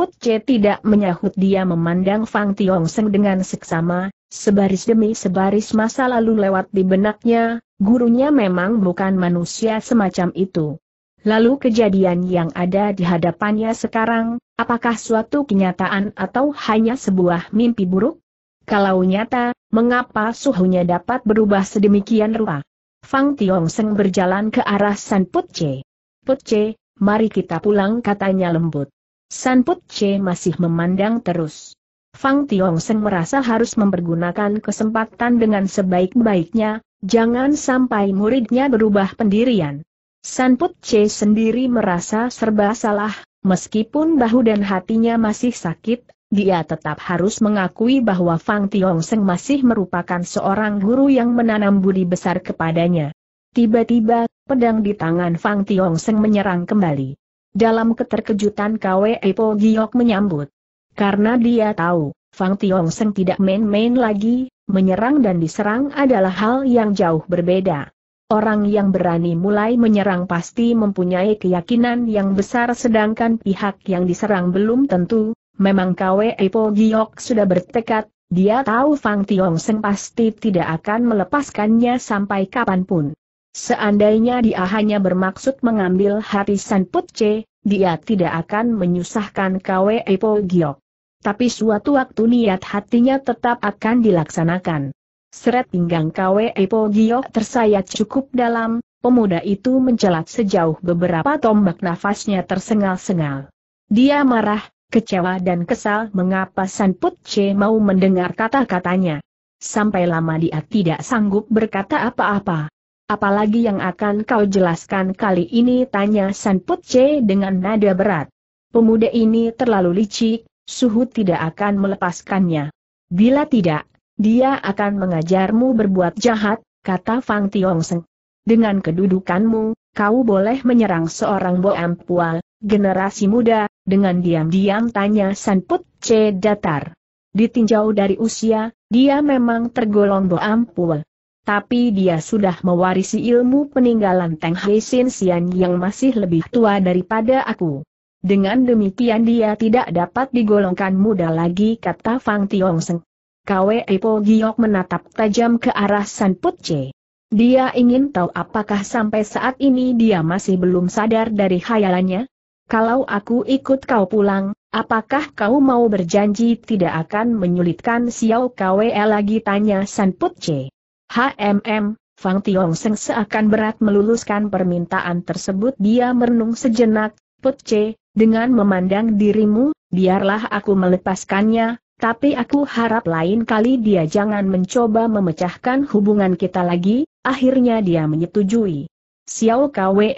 Put Che tidak menyahut dia memandang Fang Tiong Seng dengan seksama, sebaris demi sebaris masa lalu lewat di benaknya, gurunya memang bukan manusia semacam itu. Lalu kejadian yang ada di hadapannya sekarang, apakah suatu kenyataan atau hanya sebuah mimpi buruk? Kalau nyata, mengapa suhunya dapat berubah sedemikian rupa? Fang Tiong Seng berjalan ke arah San Put Che. Put Che, mari kita pulang katanya lembut. San Put Che masih memandang terus. Fang Tiong Seng merasa harus mempergunakan kesempatan dengan sebaik-baiknya, jangan sampai muridnya berubah pendirian. Sanput C sendiri merasa serba salah, meskipun bahu dan hatinya masih sakit, dia tetap harus mengakui bahwa Fang Seng masih merupakan seorang guru yang menanam budi besar kepadanya. Tiba-tiba, pedang di tangan Fang Seng menyerang kembali. Dalam keterkejutan Kwe Po Giok menyambut. Karena dia tahu, Fang Seng tidak main-main lagi, menyerang dan diserang adalah hal yang jauh berbeda. Orang yang berani mulai menyerang pasti mempunyai keyakinan yang besar sedangkan pihak yang diserang belum tentu, memang Kwe Po Giok sudah bertekad, dia tahu Fang Tiong Seng pasti tidak akan melepaskannya sampai kapanpun. Seandainya dia hanya bermaksud mengambil hati San Put C, dia tidak akan menyusahkan Kwe Po Giok. Tapi suatu waktu niat hatinya tetap akan dilaksanakan. Seret pinggang Kwe Po Giok tersayat cukup dalam, pemuda itu mencelat sejauh beberapa tombak nafasnya tersengal-sengal. Dia marah, kecewa dan kesal mengapa San Put Che mau mendengar kata-katanya. Sampai lama dia tidak sanggup berkata apa-apa. Apalagi yang akan kau jelaskan kali ini tanya San Put Che dengan nada berat. Pemuda ini terlalu licik, suhu tidak akan melepaskannya. Bila tidak, dia akan mengajarmu berbuat jahat, kata Fang Seng. Dengan kedudukanmu, kau boleh menyerang seorang Boam Pua, generasi muda, dengan diam-diam tanya Sanput C. Datar. Ditinjau dari usia, dia memang tergolong Boam Pua. Tapi dia sudah mewarisi ilmu peninggalan Teng Hei Sin Sian yang masih lebih tua daripada aku. Dengan demikian dia tidak dapat digolongkan muda lagi kata Fang Seng. Kwe Po Giok menatap tajam ke arah San Put Che. Dia ingin tahu apakah sampai saat ini dia masih belum sadar dari khayalannya? Kalau aku ikut kau pulang, apakah kau mau berjanji tidak akan menyulitkan Xiao Kwe e lagi tanya San Put Che? HMM, Fang Tiong Seng seakan berat meluluskan permintaan tersebut dia merenung sejenak, Putce, dengan memandang dirimu, biarlah aku melepaskannya, tapi aku harap lain kali dia jangan mencoba memecahkan hubungan kita lagi, akhirnya dia menyetujui. Xiao Kwe,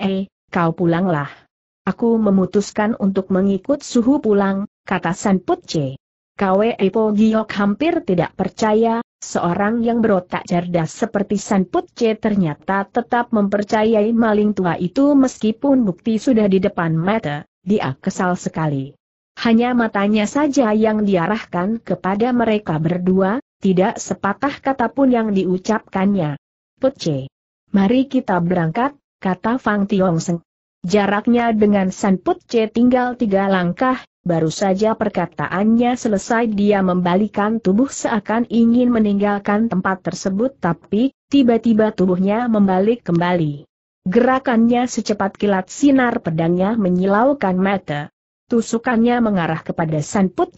kau pulanglah. Aku memutuskan untuk mengikut suhu pulang, kata San Put C. Kwe Po Giok hampir tidak percaya, seorang yang berotak cerdas seperti San Put ternyata tetap mempercayai maling tua itu meskipun bukti sudah di depan mata, dia kesal sekali. Hanya matanya saja yang diarahkan kepada mereka berdua, tidak sepatah kata pun yang diucapkannya. Pece. Mari kita berangkat, kata Fang Seng. Jaraknya dengan San Putce tinggal tiga langkah, baru saja perkataannya selesai dia membalikan tubuh seakan ingin meninggalkan tempat tersebut tapi, tiba-tiba tubuhnya membalik kembali. Gerakannya secepat kilat sinar pedangnya menyilaukan mata. Tusukannya mengarah kepada San Put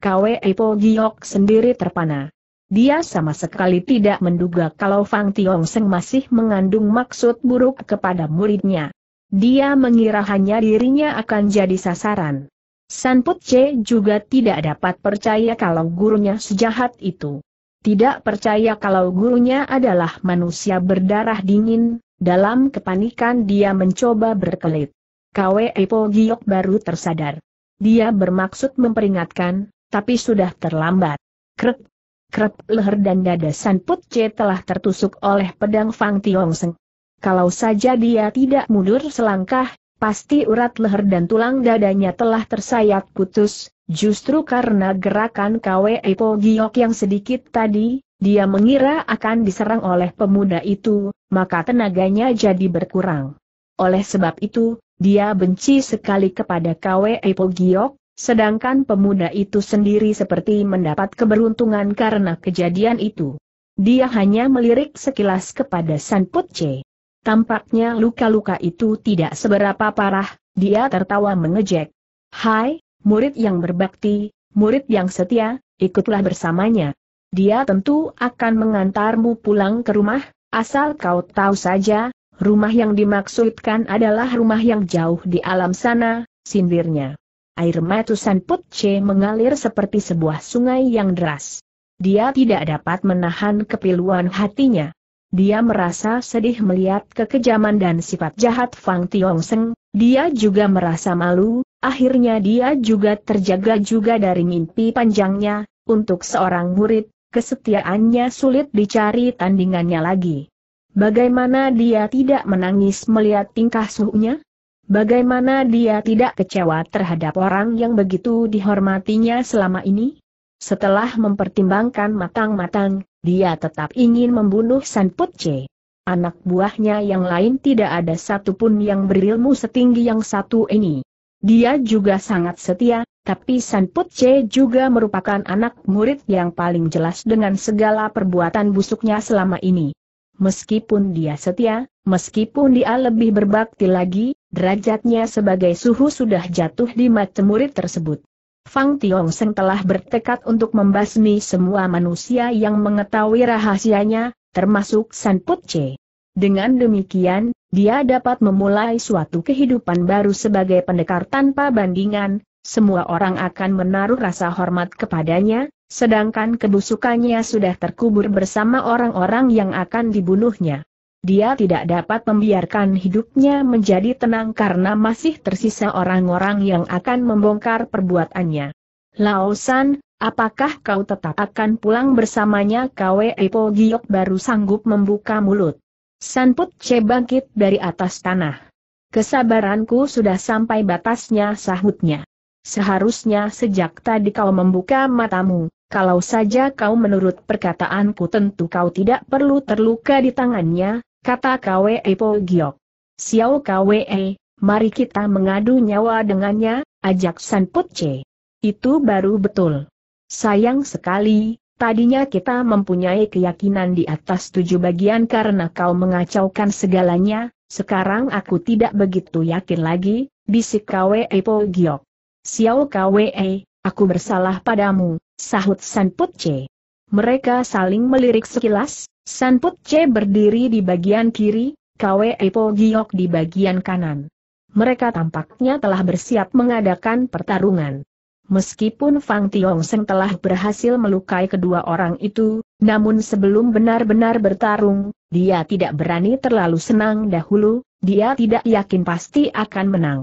Kwe Po Giok sendiri terpana. Dia sama sekali tidak menduga kalau Fang Tiong Seng masih mengandung maksud buruk kepada muridnya. Dia mengira hanya dirinya akan jadi sasaran. San Put juga tidak dapat percaya kalau gurunya sejahat itu. Tidak percaya kalau gurunya adalah manusia berdarah dingin, dalam kepanikan dia mencoba berkelit. Kwe Epo Giok baru tersadar. Dia bermaksud memperingatkan, tapi sudah terlambat. Krep, krek leher dan dada San Put Che telah tertusuk oleh pedang Fang Tiong Seng. Kalau saja dia tidak mundur selangkah, pasti urat leher dan tulang dadanya telah tersayat putus, justru karena gerakan Kwe Epo Giok yang sedikit tadi, dia mengira akan diserang oleh pemuda itu, maka tenaganya jadi berkurang. Oleh sebab itu, dia benci sekali kepada Kwe Epo sedangkan pemuda itu sendiri seperti mendapat keberuntungan karena kejadian itu. Dia hanya melirik sekilas kepada San Putce. Tampaknya luka-luka itu tidak seberapa parah, dia tertawa mengejek. Hai, murid yang berbakti, murid yang setia, ikutlah bersamanya. Dia tentu akan mengantarmu pulang ke rumah, asal kau tahu saja, Rumah yang dimaksudkan adalah rumah yang jauh di alam sana, sindirnya. Air mata matusan C mengalir seperti sebuah sungai yang deras. Dia tidak dapat menahan kepiluan hatinya. Dia merasa sedih melihat kekejaman dan sifat jahat Fang Seng, dia juga merasa malu, akhirnya dia juga terjaga juga dari mimpi panjangnya, untuk seorang murid, kesetiaannya sulit dicari tandingannya lagi. Bagaimana dia tidak menangis melihat tingkah suhunya? Bagaimana dia tidak kecewa terhadap orang yang begitu dihormatinya selama ini? Setelah mempertimbangkan matang-matang, dia tetap ingin membunuh San Putce. Anak buahnya yang lain tidak ada satupun yang berilmu setinggi yang satu ini. Dia juga sangat setia, tapi San Putce juga merupakan anak murid yang paling jelas dengan segala perbuatan busuknya selama ini meskipun dia setia, meskipun dia lebih berbakti lagi, derajatnya sebagai suhu sudah jatuh di mata murid tersebut. Fang Tiong Seng telah bertekad untuk membasmi semua manusia yang mengetahui rahasianya, termasuk San Put Che. Dengan demikian, dia dapat memulai suatu kehidupan baru sebagai pendekar tanpa bandingan, semua orang akan menaruh rasa hormat kepadanya, Sedangkan kebusukannya sudah terkubur bersama orang-orang yang akan dibunuhnya. Dia tidak dapat membiarkan hidupnya menjadi tenang karena masih tersisa orang-orang yang akan membongkar perbuatannya. Laosan, apakah kau tetap akan pulang bersamanya Kwe Epo Giok baru sanggup membuka mulut. Sanput C bangkit dari atas tanah. Kesabaranku sudah sampai batasnya sahutnya. Seharusnya sejak tadi kau membuka matamu, kalau saja kau menurut perkataanku tentu kau tidak perlu terluka di tangannya, kata Kwe Po Giok. Xiao Kwe, mari kita mengadu nyawa dengannya, ajak San Put Che. Itu baru betul. Sayang sekali, tadinya kita mempunyai keyakinan di atas tujuh bagian karena kau mengacaukan segalanya, sekarang aku tidak begitu yakin lagi, bisik Kwe Po Giok. Xiao Kwe, aku bersalah padamu, sahut Put C. Mereka saling melirik sekilas, Put C berdiri di bagian kiri, Kwe Epo Giok di bagian kanan. Mereka tampaknya telah bersiap mengadakan pertarungan. Meskipun Fang Seng telah berhasil melukai kedua orang itu, namun sebelum benar-benar bertarung, dia tidak berani terlalu senang dahulu, dia tidak yakin pasti akan menang.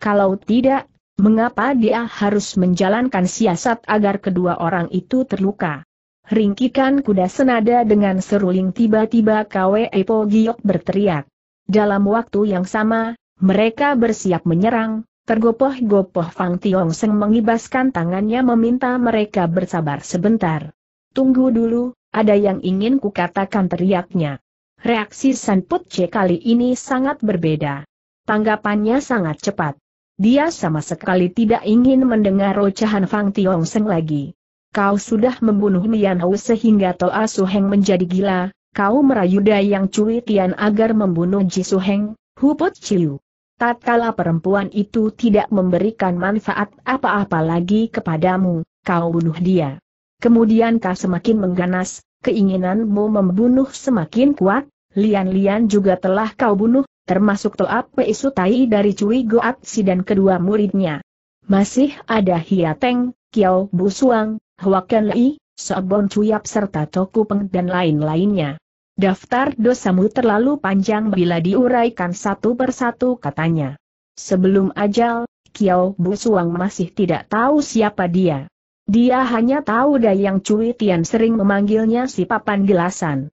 Kalau tidak, Mengapa dia harus menjalankan siasat agar kedua orang itu terluka? Ringkikan kuda senada dengan seruling tiba-tiba Kwe Epo Giok berteriak. Dalam waktu yang sama, mereka bersiap menyerang, tergopoh-gopoh Fang Tiong Seng mengibaskan tangannya meminta mereka bersabar sebentar. Tunggu dulu, ada yang ingin kukatakan teriaknya. Reaksi Sanput C kali ini sangat berbeda. Tanggapannya sangat cepat. Dia sama sekali tidak ingin mendengar ocehan Fang Tiong Seng lagi. Kau sudah membunuh Mian Hou sehingga Toa Heng menjadi gila, kau merayu Dayang Cui Tian agar membunuh Ji Su Heng, Hu Hupot Ciu. Tatkala perempuan itu tidak memberikan manfaat apa-apa lagi kepadamu, kau bunuh dia. Kemudian kau semakin mengganas, keinginanmu membunuh semakin kuat, Lian-Lian juga telah kau bunuh, termasuk Toape Isutai dari Cui Si dan kedua muridnya. Masih ada Hiateng, Kiao Busuang, Huakan Lei, Sobon Cuyap serta Toku Peng dan lain-lainnya. Daftar dosamu terlalu panjang bila diuraikan satu persatu katanya. Sebelum ajal, Kiao Suang masih tidak tahu siapa dia. Dia hanya tahu Dayang Cui Tian sering memanggilnya si papan gelasan.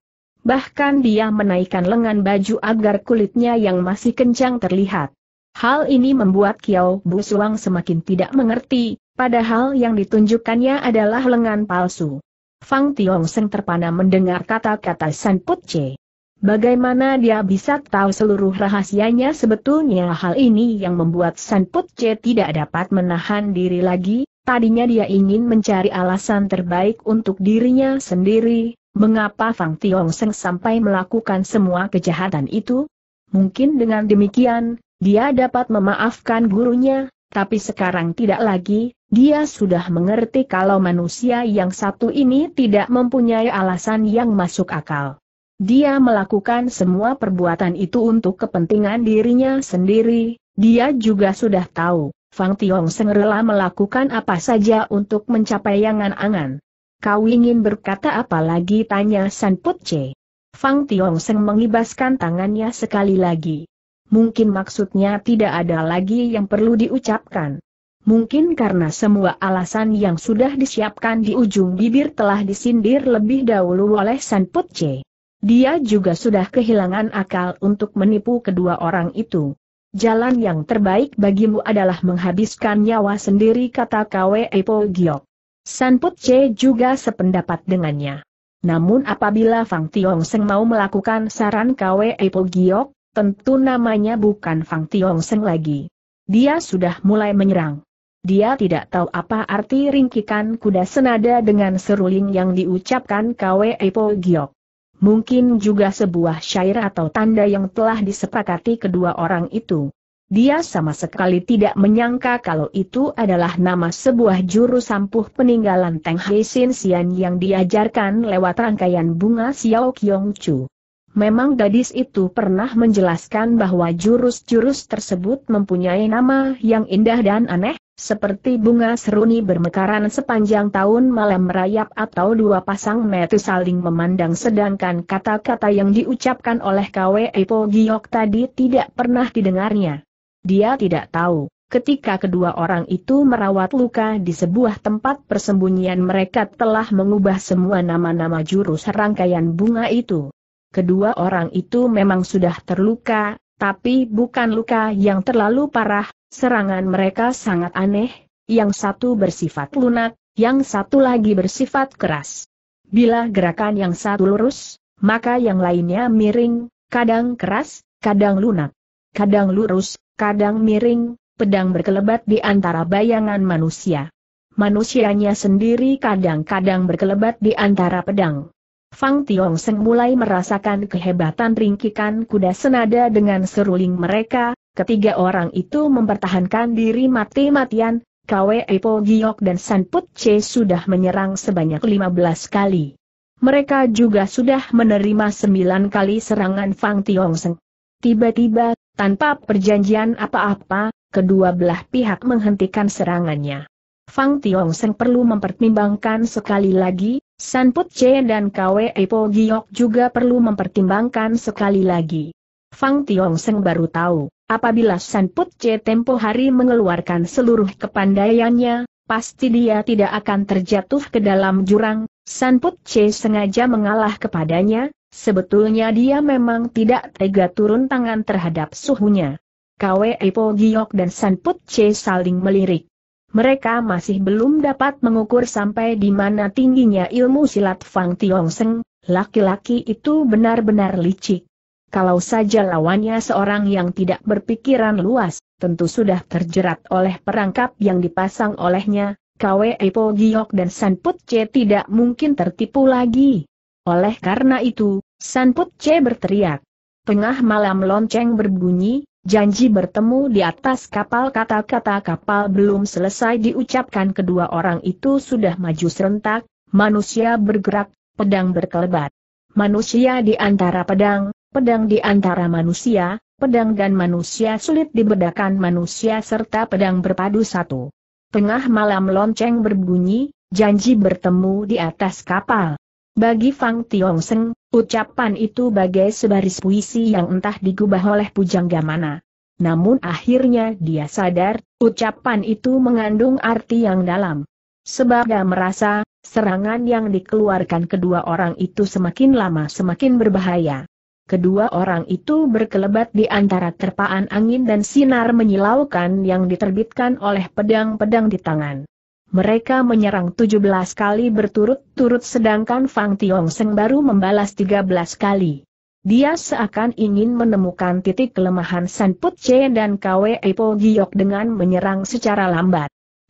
Bahkan dia menaikkan lengan baju agar kulitnya yang masih kencang terlihat. Hal ini membuat Kiao Busuang semakin tidak mengerti, padahal yang ditunjukkannya adalah lengan palsu. Fang Tiong Seng terpana mendengar kata-kata San Put Che. Bagaimana dia bisa tahu seluruh rahasianya sebetulnya hal ini yang membuat San Put Che tidak dapat menahan diri lagi, tadinya dia ingin mencari alasan terbaik untuk dirinya sendiri, Mengapa Fang Tiong Seng sampai melakukan semua kejahatan itu? Mungkin dengan demikian, dia dapat memaafkan gurunya, tapi sekarang tidak lagi, dia sudah mengerti kalau manusia yang satu ini tidak mempunyai alasan yang masuk akal. Dia melakukan semua perbuatan itu untuk kepentingan dirinya sendiri, dia juga sudah tahu, Fang Tiong Seng rela melakukan apa saja untuk mencapai angan-angan. Kau ingin berkata apa lagi? Tanya San Put Fang Tiong Seng mengibaskan tangannya sekali lagi. Mungkin maksudnya tidak ada lagi yang perlu diucapkan. Mungkin karena semua alasan yang sudah disiapkan di ujung bibir telah disindir lebih dahulu oleh San Put Dia juga sudah kehilangan akal untuk menipu kedua orang itu. Jalan yang terbaik bagimu adalah menghabiskan nyawa sendiri kata Kwe Epo Giok. Put Che juga sependapat dengannya. Namun apabila Fang Tiong Seng mau melakukan saran KWE Po Giok, tentu namanya bukan Fang Tiong Seng lagi. Dia sudah mulai menyerang. Dia tidak tahu apa arti ringkikan kuda senada dengan seruling yang diucapkan KWE Po Giok. Mungkin juga sebuah syair atau tanda yang telah disepakati kedua orang itu. Dia sama sekali tidak menyangka kalau itu adalah nama sebuah jurus sampuh peninggalan Teng Hei Sin Sian yang diajarkan lewat rangkaian bunga Xiao Qiong Chu. Memang gadis itu pernah menjelaskan bahwa jurus-jurus tersebut mempunyai nama yang indah dan aneh, seperti bunga seruni bermekaran sepanjang tahun malam merayap atau dua pasang mata saling memandang sedangkan kata-kata yang diucapkan oleh Kwe Epo Giok tadi tidak pernah didengarnya. Dia tidak tahu, ketika kedua orang itu merawat luka di sebuah tempat persembunyian mereka telah mengubah semua nama-nama jurus rangkaian bunga itu. Kedua orang itu memang sudah terluka, tapi bukan luka yang terlalu parah, serangan mereka sangat aneh, yang satu bersifat lunak, yang satu lagi bersifat keras. Bila gerakan yang satu lurus, maka yang lainnya miring, kadang keras, kadang lunak kadang lurus, kadang miring, pedang berkelebat di antara bayangan manusia. Manusianya sendiri kadang-kadang berkelebat di antara pedang. Fang Tiong Seng mulai merasakan kehebatan ringkikan kuda senada dengan seruling mereka, ketiga orang itu mempertahankan diri mati-matian, Kwe Po Giok dan San Put Che sudah menyerang sebanyak 15 kali. Mereka juga sudah menerima 9 kali serangan Fang Tiong Seng. Tiba-tiba, tanpa perjanjian apa-apa, kedua belah pihak menghentikan serangannya. Fang Tiong Seng perlu mempertimbangkan sekali lagi, San Put Che dan Kwe Po Giok juga perlu mempertimbangkan sekali lagi. Fang Tiong Seng baru tahu, apabila San Put Che tempo hari mengeluarkan seluruh kepandaiannya, pasti dia tidak akan terjatuh ke dalam jurang, San Put Che sengaja mengalah kepadanya, Sebetulnya dia memang tidak tega turun tangan terhadap suhunya. Kwe Epo Giok dan Sanput Che saling melirik. Mereka masih belum dapat mengukur sampai di mana tingginya ilmu silat Fang Tiong Seng. laki-laki itu benar-benar licik. Kalau saja lawannya seorang yang tidak berpikiran luas, tentu sudah terjerat oleh perangkap yang dipasang olehnya, Kwe Epo Giok dan Sanput Che tidak mungkin tertipu lagi. Oleh karena itu, Sanput C berteriak. Tengah malam lonceng berbunyi, janji bertemu di atas kapal kata-kata kapal belum selesai diucapkan kedua orang itu sudah maju serentak, manusia bergerak, pedang berkelebat. Manusia di antara pedang, pedang di antara manusia, pedang dan manusia sulit dibedakan manusia serta pedang berpadu satu. Tengah malam lonceng berbunyi, janji bertemu di atas kapal. Bagi Fang Tiong Seng, ucapan itu bagai sebaris puisi yang entah digubah oleh pujangga mana. Namun akhirnya dia sadar, ucapan itu mengandung arti yang dalam. Sebabnya merasa, serangan yang dikeluarkan kedua orang itu semakin lama semakin berbahaya. Kedua orang itu berkelebat di antara terpaan angin dan sinar menyilaukan yang diterbitkan oleh pedang-pedang di tangan mereka menyerang 17 kali berturut-turut sedangkan Fang Seng baru membalas 13 kali. Dia seakan ingin menemukan titik kelemahan San Put Che dan Kwe Po Giok dengan menyerang secara lambat.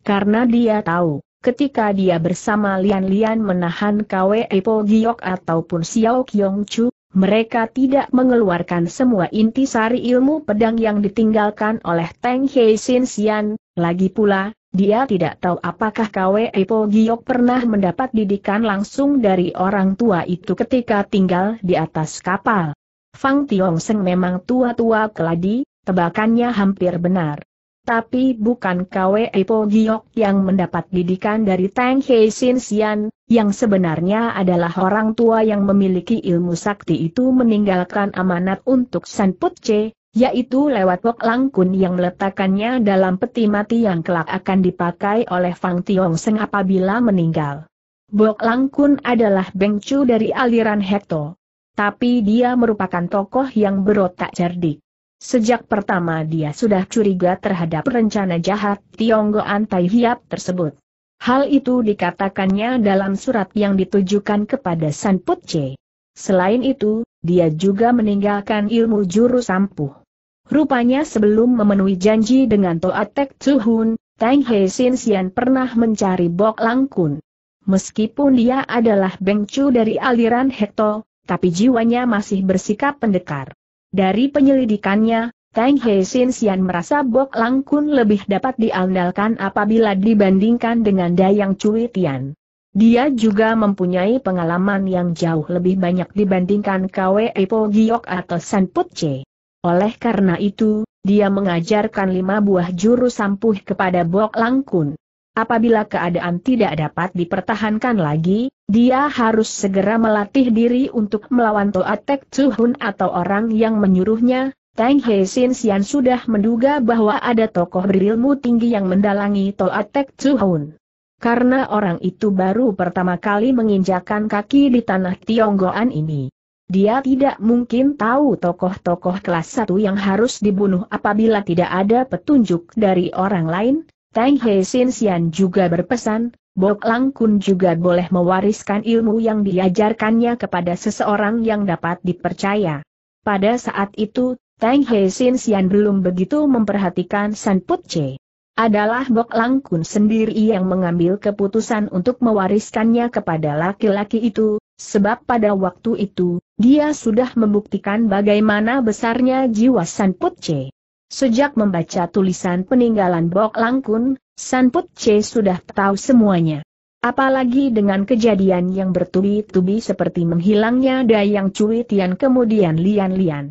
Karena dia tahu, ketika dia bersama Lian-Lian menahan Kwe Po Giok ataupun Xiao Kyong Chu, mereka tidak mengeluarkan semua inti sari ilmu pedang yang ditinggalkan oleh Teng Hei Sin Xian, lagi pula, dia tidak tahu apakah Kwe Po Giok pernah mendapat didikan langsung dari orang tua itu ketika tinggal di atas kapal. Fang Tiong Seng memang tua-tua keladi, tebakannya hampir benar. Tapi bukan Kwe Po Giok yang mendapat didikan dari Tang Hei Sin Sian, yang sebenarnya adalah orang tua yang memiliki ilmu sakti itu meninggalkan amanat untuk San Put Che, yaitu lewat Lang Kun yang meletakkannya dalam peti mati yang kelak akan dipakai oleh Fang Tiong Seng apabila meninggal. Lang Kun adalah Chu dari aliran Hekto. Tapi dia merupakan tokoh yang berotak cerdik. Sejak pertama dia sudah curiga terhadap rencana jahat Tionggo Antai Hiap tersebut. Hal itu dikatakannya dalam surat yang ditujukan kepada San Putce. Selain itu, dia juga meninggalkan ilmu jurus sampuh. Rupanya sebelum memenuhi janji dengan Toa Tek Tuhun, Tang Hei Sin Sian pernah mencari Bok Kun. Meskipun dia adalah bengcu dari aliran Hekto, tapi jiwanya masih bersikap pendekar. Dari penyelidikannya, Tang Hei Sin Sian merasa Bok Langkun lebih dapat diandalkan apabila dibandingkan dengan Dayang Cui Tian. Dia juga mempunyai pengalaman yang jauh lebih banyak dibandingkan Kwe Po Giok atau San Put Oleh karena itu, dia mengajarkan lima buah jurus sampuh kepada Bok Langkun. Apabila keadaan tidak dapat dipertahankan lagi, dia harus segera melatih diri untuk melawan Toatek Tsuhun atau orang yang menyuruhnya, Tang He Sin Sian sudah menduga bahwa ada tokoh berilmu tinggi yang mendalangi Toatek Tsuhun karena orang itu baru pertama kali menginjakan kaki di tanah Tionggoan ini. Dia tidak mungkin tahu tokoh-tokoh kelas satu yang harus dibunuh apabila tidak ada petunjuk dari orang lain. Tang He Sin Sian juga berpesan, Bok Lang Kun juga boleh mewariskan ilmu yang diajarkannya kepada seseorang yang dapat dipercaya. Pada saat itu, Tang He Sin Sian belum begitu memperhatikan San Put Che adalah Bok Langkun sendiri yang mengambil keputusan untuk mewariskannya kepada laki-laki itu, sebab pada waktu itu, dia sudah membuktikan bagaimana besarnya jiwa San Put Sejak membaca tulisan peninggalan Bok Langkun, San Put sudah tahu semuanya. Apalagi dengan kejadian yang bertubi-tubi seperti menghilangnya Dayang Cui Tian kemudian Lian Lian.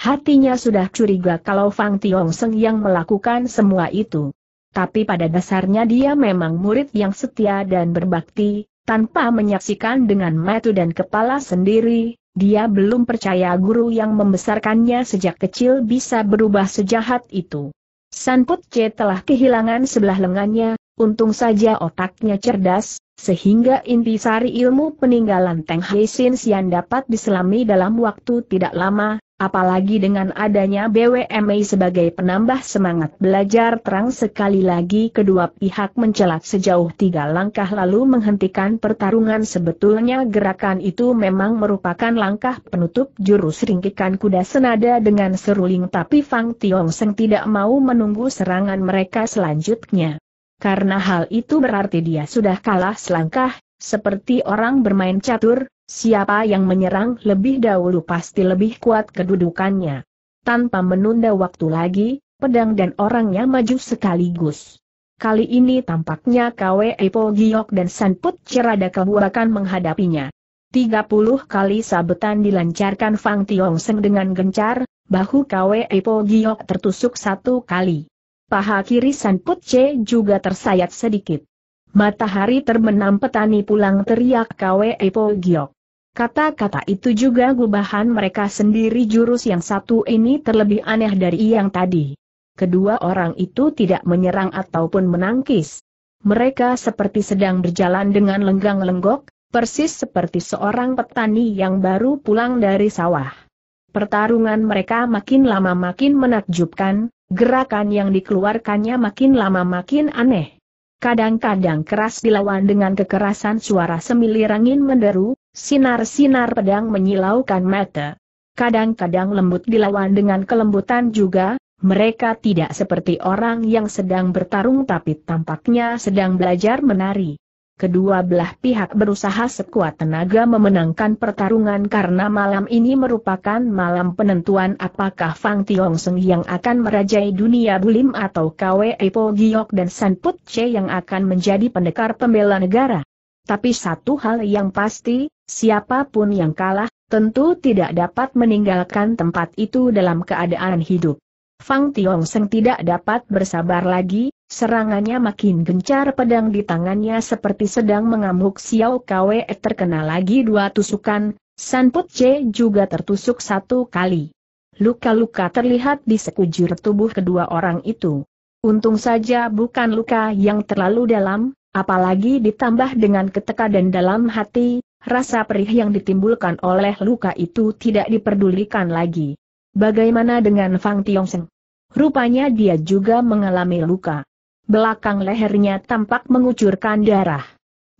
Hatinya sudah curiga kalau Fang Tiong Seng yang melakukan semua itu tapi pada dasarnya dia memang murid yang setia dan berbakti, tanpa menyaksikan dengan mata dan kepala sendiri, dia belum percaya guru yang membesarkannya sejak kecil bisa berubah sejahat itu. Sanput C telah kehilangan sebelah lengannya, untung saja otaknya cerdas, sehingga inti sari ilmu peninggalan Teng Hei Sin Sian dapat diselami dalam waktu tidak lama, Apalagi dengan adanya BWMA sebagai penambah semangat belajar terang sekali lagi kedua pihak mencelat sejauh tiga langkah lalu menghentikan pertarungan sebetulnya gerakan itu memang merupakan langkah penutup jurus ringkikan kuda senada dengan seruling tapi Fang Tiong Seng tidak mau menunggu serangan mereka selanjutnya. Karena hal itu berarti dia sudah kalah selangkah, seperti orang bermain catur, Siapa yang menyerang lebih dahulu pasti lebih kuat kedudukannya. Tanpa menunda waktu lagi, pedang dan orangnya maju sekaligus. Kali ini tampaknya Kwe Po Giok dan Sanput Cerada kebuakan menghadapinya. 30 kali sabetan dilancarkan Fang Tiong Seng dengan gencar, bahu Kwe Po Giok tertusuk satu kali. Paha kiri Sanput C juga tersayat sedikit. Matahari terbenam petani pulang teriak Kwe Epo Giok. Kata-kata itu juga gubahan mereka sendiri jurus yang satu ini terlebih aneh dari yang tadi. Kedua orang itu tidak menyerang ataupun menangkis. Mereka seperti sedang berjalan dengan lenggang lenggok, persis seperti seorang petani yang baru pulang dari sawah. Pertarungan mereka makin lama makin menakjubkan, gerakan yang dikeluarkannya makin lama makin aneh kadang-kadang keras dilawan dengan kekerasan suara semilir angin menderu, sinar-sinar pedang menyilaukan mata. Kadang-kadang lembut dilawan dengan kelembutan juga, mereka tidak seperti orang yang sedang bertarung tapi tampaknya sedang belajar menari. Kedua belah pihak berusaha sekuat tenaga memenangkan pertarungan karena malam ini merupakan malam penentuan apakah Fang Tiong Seng yang akan merajai dunia bulim atau Kwe Po Giok dan San Put Che yang akan menjadi pendekar pembela negara. Tapi satu hal yang pasti, siapapun yang kalah, tentu tidak dapat meninggalkan tempat itu dalam keadaan hidup. Fang Tiong Seng tidak dapat bersabar lagi, Serangannya makin gencar pedang di tangannya seperti sedang mengamuk Xiao Kwe terkena lagi dua tusukan, Sanput Che juga tertusuk satu kali. Luka-luka terlihat di sekujur tubuh kedua orang itu. Untung saja bukan luka yang terlalu dalam, apalagi ditambah dengan ketekadan dalam hati, rasa perih yang ditimbulkan oleh luka itu tidak diperdulikan lagi. Bagaimana dengan Fang Seng? Rupanya dia juga mengalami luka belakang lehernya tampak mengucurkan darah.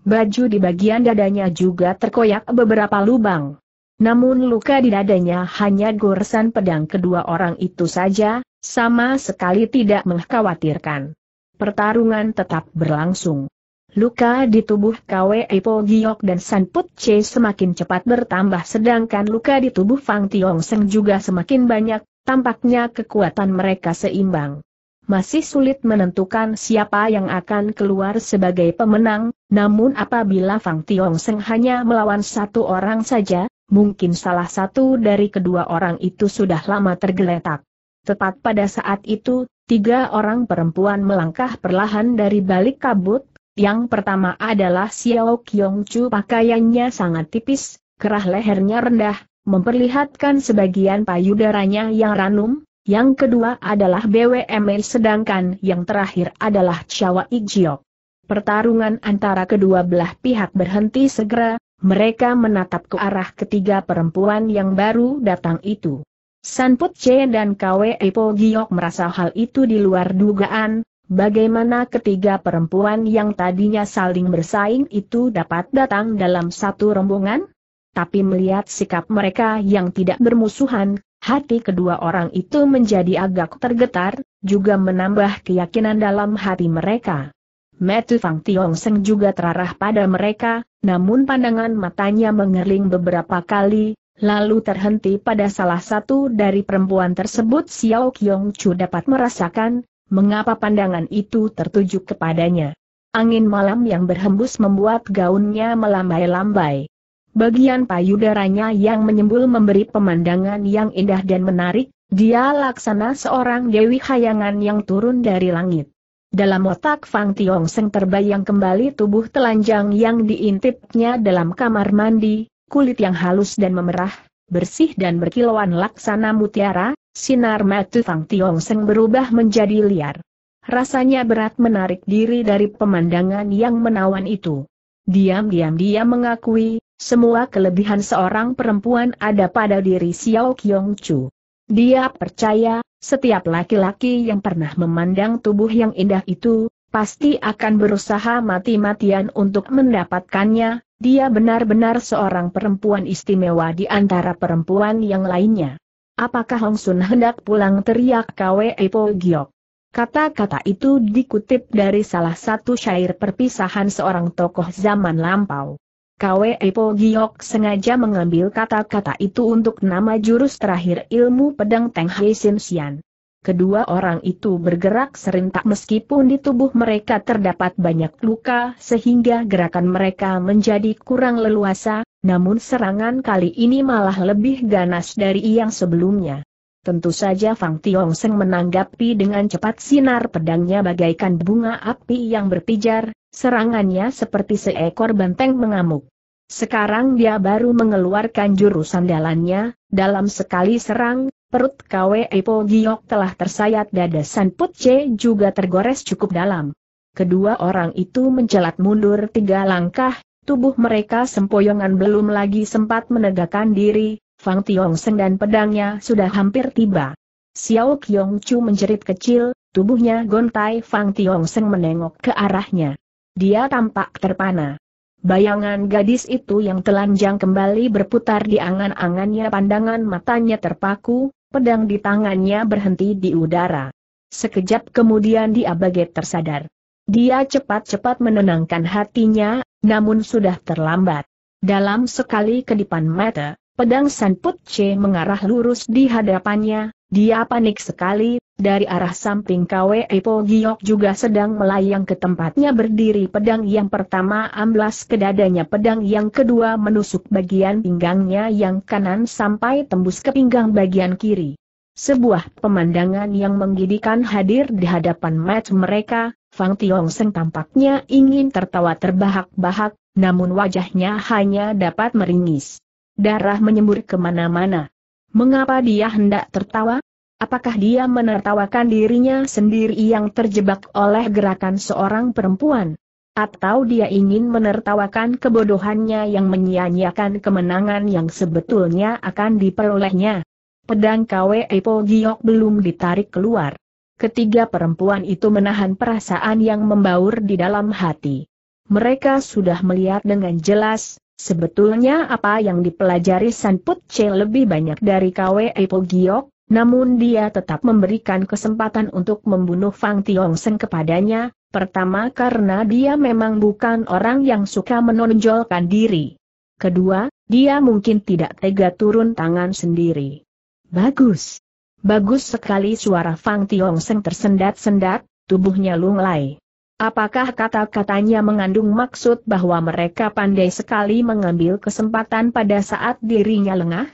Baju di bagian dadanya juga terkoyak beberapa lubang. Namun luka di dadanya hanya goresan pedang kedua orang itu saja, sama sekali tidak mengkhawatirkan. Pertarungan tetap berlangsung. Luka di tubuh Kwe Ipo Giok dan San Put C semakin cepat bertambah sedangkan luka di tubuh Fang Tiong Seng juga semakin banyak, tampaknya kekuatan mereka seimbang masih sulit menentukan siapa yang akan keluar sebagai pemenang, namun apabila Fang Tiong Seng hanya melawan satu orang saja, mungkin salah satu dari kedua orang itu sudah lama tergeletak. Tepat pada saat itu, tiga orang perempuan melangkah perlahan dari balik kabut, yang pertama adalah Xiao Qiongchu, Chu pakaiannya sangat tipis, kerah lehernya rendah, memperlihatkan sebagian payudaranya yang ranum, yang kedua adalah BWM sedangkan yang terakhir adalah Chawa Ijiok. Pertarungan antara kedua belah pihak berhenti segera, mereka menatap ke arah ketiga perempuan yang baru datang itu. Sanput C dan KW Epo Giok merasa hal itu di luar dugaan, bagaimana ketiga perempuan yang tadinya saling bersaing itu dapat datang dalam satu rombongan? Tapi melihat sikap mereka yang tidak bermusuhan, Hati kedua orang itu menjadi agak tergetar, juga menambah keyakinan dalam hati mereka. Metu Fang Tiong Seng juga terarah pada mereka, namun pandangan matanya mengerling beberapa kali, lalu terhenti pada salah satu dari perempuan tersebut Xiao Kiong Chu dapat merasakan, mengapa pandangan itu tertuju kepadanya. Angin malam yang berhembus membuat gaunnya melambai-lambai. Bagian payudaranya yang menyembul memberi pemandangan yang indah dan menarik, dia laksana seorang dewi hayangan yang turun dari langit. Dalam otak Fang Tiong Seng terbayang kembali tubuh telanjang yang diintipnya dalam kamar mandi, kulit yang halus dan memerah, bersih dan berkilauan laksana mutiara, sinar mata Fang Tiong Seng berubah menjadi liar. Rasanya berat menarik diri dari pemandangan yang menawan itu. Diam-diam dia mengakui, semua kelebihan seorang perempuan ada pada diri Xiao Qiong Chu. Dia percaya, setiap laki-laki yang pernah memandang tubuh yang indah itu, pasti akan berusaha mati-matian untuk mendapatkannya, dia benar-benar seorang perempuan istimewa di antara perempuan yang lainnya. Apakah Hong Sun hendak pulang teriak Kwe Po Giok? Kata-kata itu dikutip dari salah satu syair perpisahan seorang tokoh zaman lampau. Kwe Po Giok sengaja mengambil kata-kata itu untuk nama jurus terakhir ilmu pedang Teng Hei Sin Sian. Kedua orang itu bergerak serentak meskipun di tubuh mereka terdapat banyak luka sehingga gerakan mereka menjadi kurang leluasa, namun serangan kali ini malah lebih ganas dari yang sebelumnya. Tentu saja Fang Tiong Seng menanggapi dengan cepat sinar pedangnya bagaikan bunga api yang berpijar, serangannya seperti seekor benteng mengamuk. Sekarang dia baru mengeluarkan jurus sandalannya, dalam sekali serang, perut Kwe Epo Giok telah tersayat dada San Put Che juga tergores cukup dalam. Kedua orang itu mencelat mundur tiga langkah, tubuh mereka sempoyongan belum lagi sempat menegakkan diri, Fang Tiong Seng dan pedangnya sudah hampir tiba. Xiao Qiong Chu menjerit kecil, tubuhnya gontai Fang Tiong Seng menengok ke arahnya. Dia tampak terpana. Bayangan gadis itu yang telanjang kembali berputar di angan-angannya pandangan matanya terpaku, pedang di tangannya berhenti di udara. Sekejap kemudian dia bagai tersadar. Dia cepat-cepat menenangkan hatinya, namun sudah terlambat. Dalam sekali kedipan mata, Pedang Sanput C mengarah lurus di hadapannya, dia panik sekali, dari arah samping Kwe Po Giok juga sedang melayang ke tempatnya berdiri pedang yang pertama amblas ke dadanya pedang yang kedua menusuk bagian pinggangnya yang kanan sampai tembus ke pinggang bagian kiri. Sebuah pemandangan yang menggidikan hadir di hadapan match mereka, Fang Tiong Seng tampaknya ingin tertawa terbahak-bahak, namun wajahnya hanya dapat meringis. Darah menyembur kemana-mana. Mengapa dia hendak tertawa? Apakah dia menertawakan dirinya sendiri yang terjebak oleh gerakan seorang perempuan? Atau dia ingin menertawakan kebodohannya yang menyia-nyiakan kemenangan yang sebetulnya akan diperolehnya? Pedang Kwe Epo Giok belum ditarik keluar. Ketiga perempuan itu menahan perasaan yang membaur di dalam hati. Mereka sudah melihat dengan jelas, Sebetulnya apa yang dipelajari San Put Che lebih banyak dari KWE Po Giok, namun dia tetap memberikan kesempatan untuk membunuh Fang Tiong Seng kepadanya, pertama karena dia memang bukan orang yang suka menonjolkan diri. Kedua, dia mungkin tidak tega turun tangan sendiri. Bagus. Bagus sekali suara Fang Tiong Seng tersendat-sendat, tubuhnya lunglai. Apakah kata-katanya mengandung maksud bahwa mereka pandai sekali mengambil kesempatan pada saat dirinya lengah?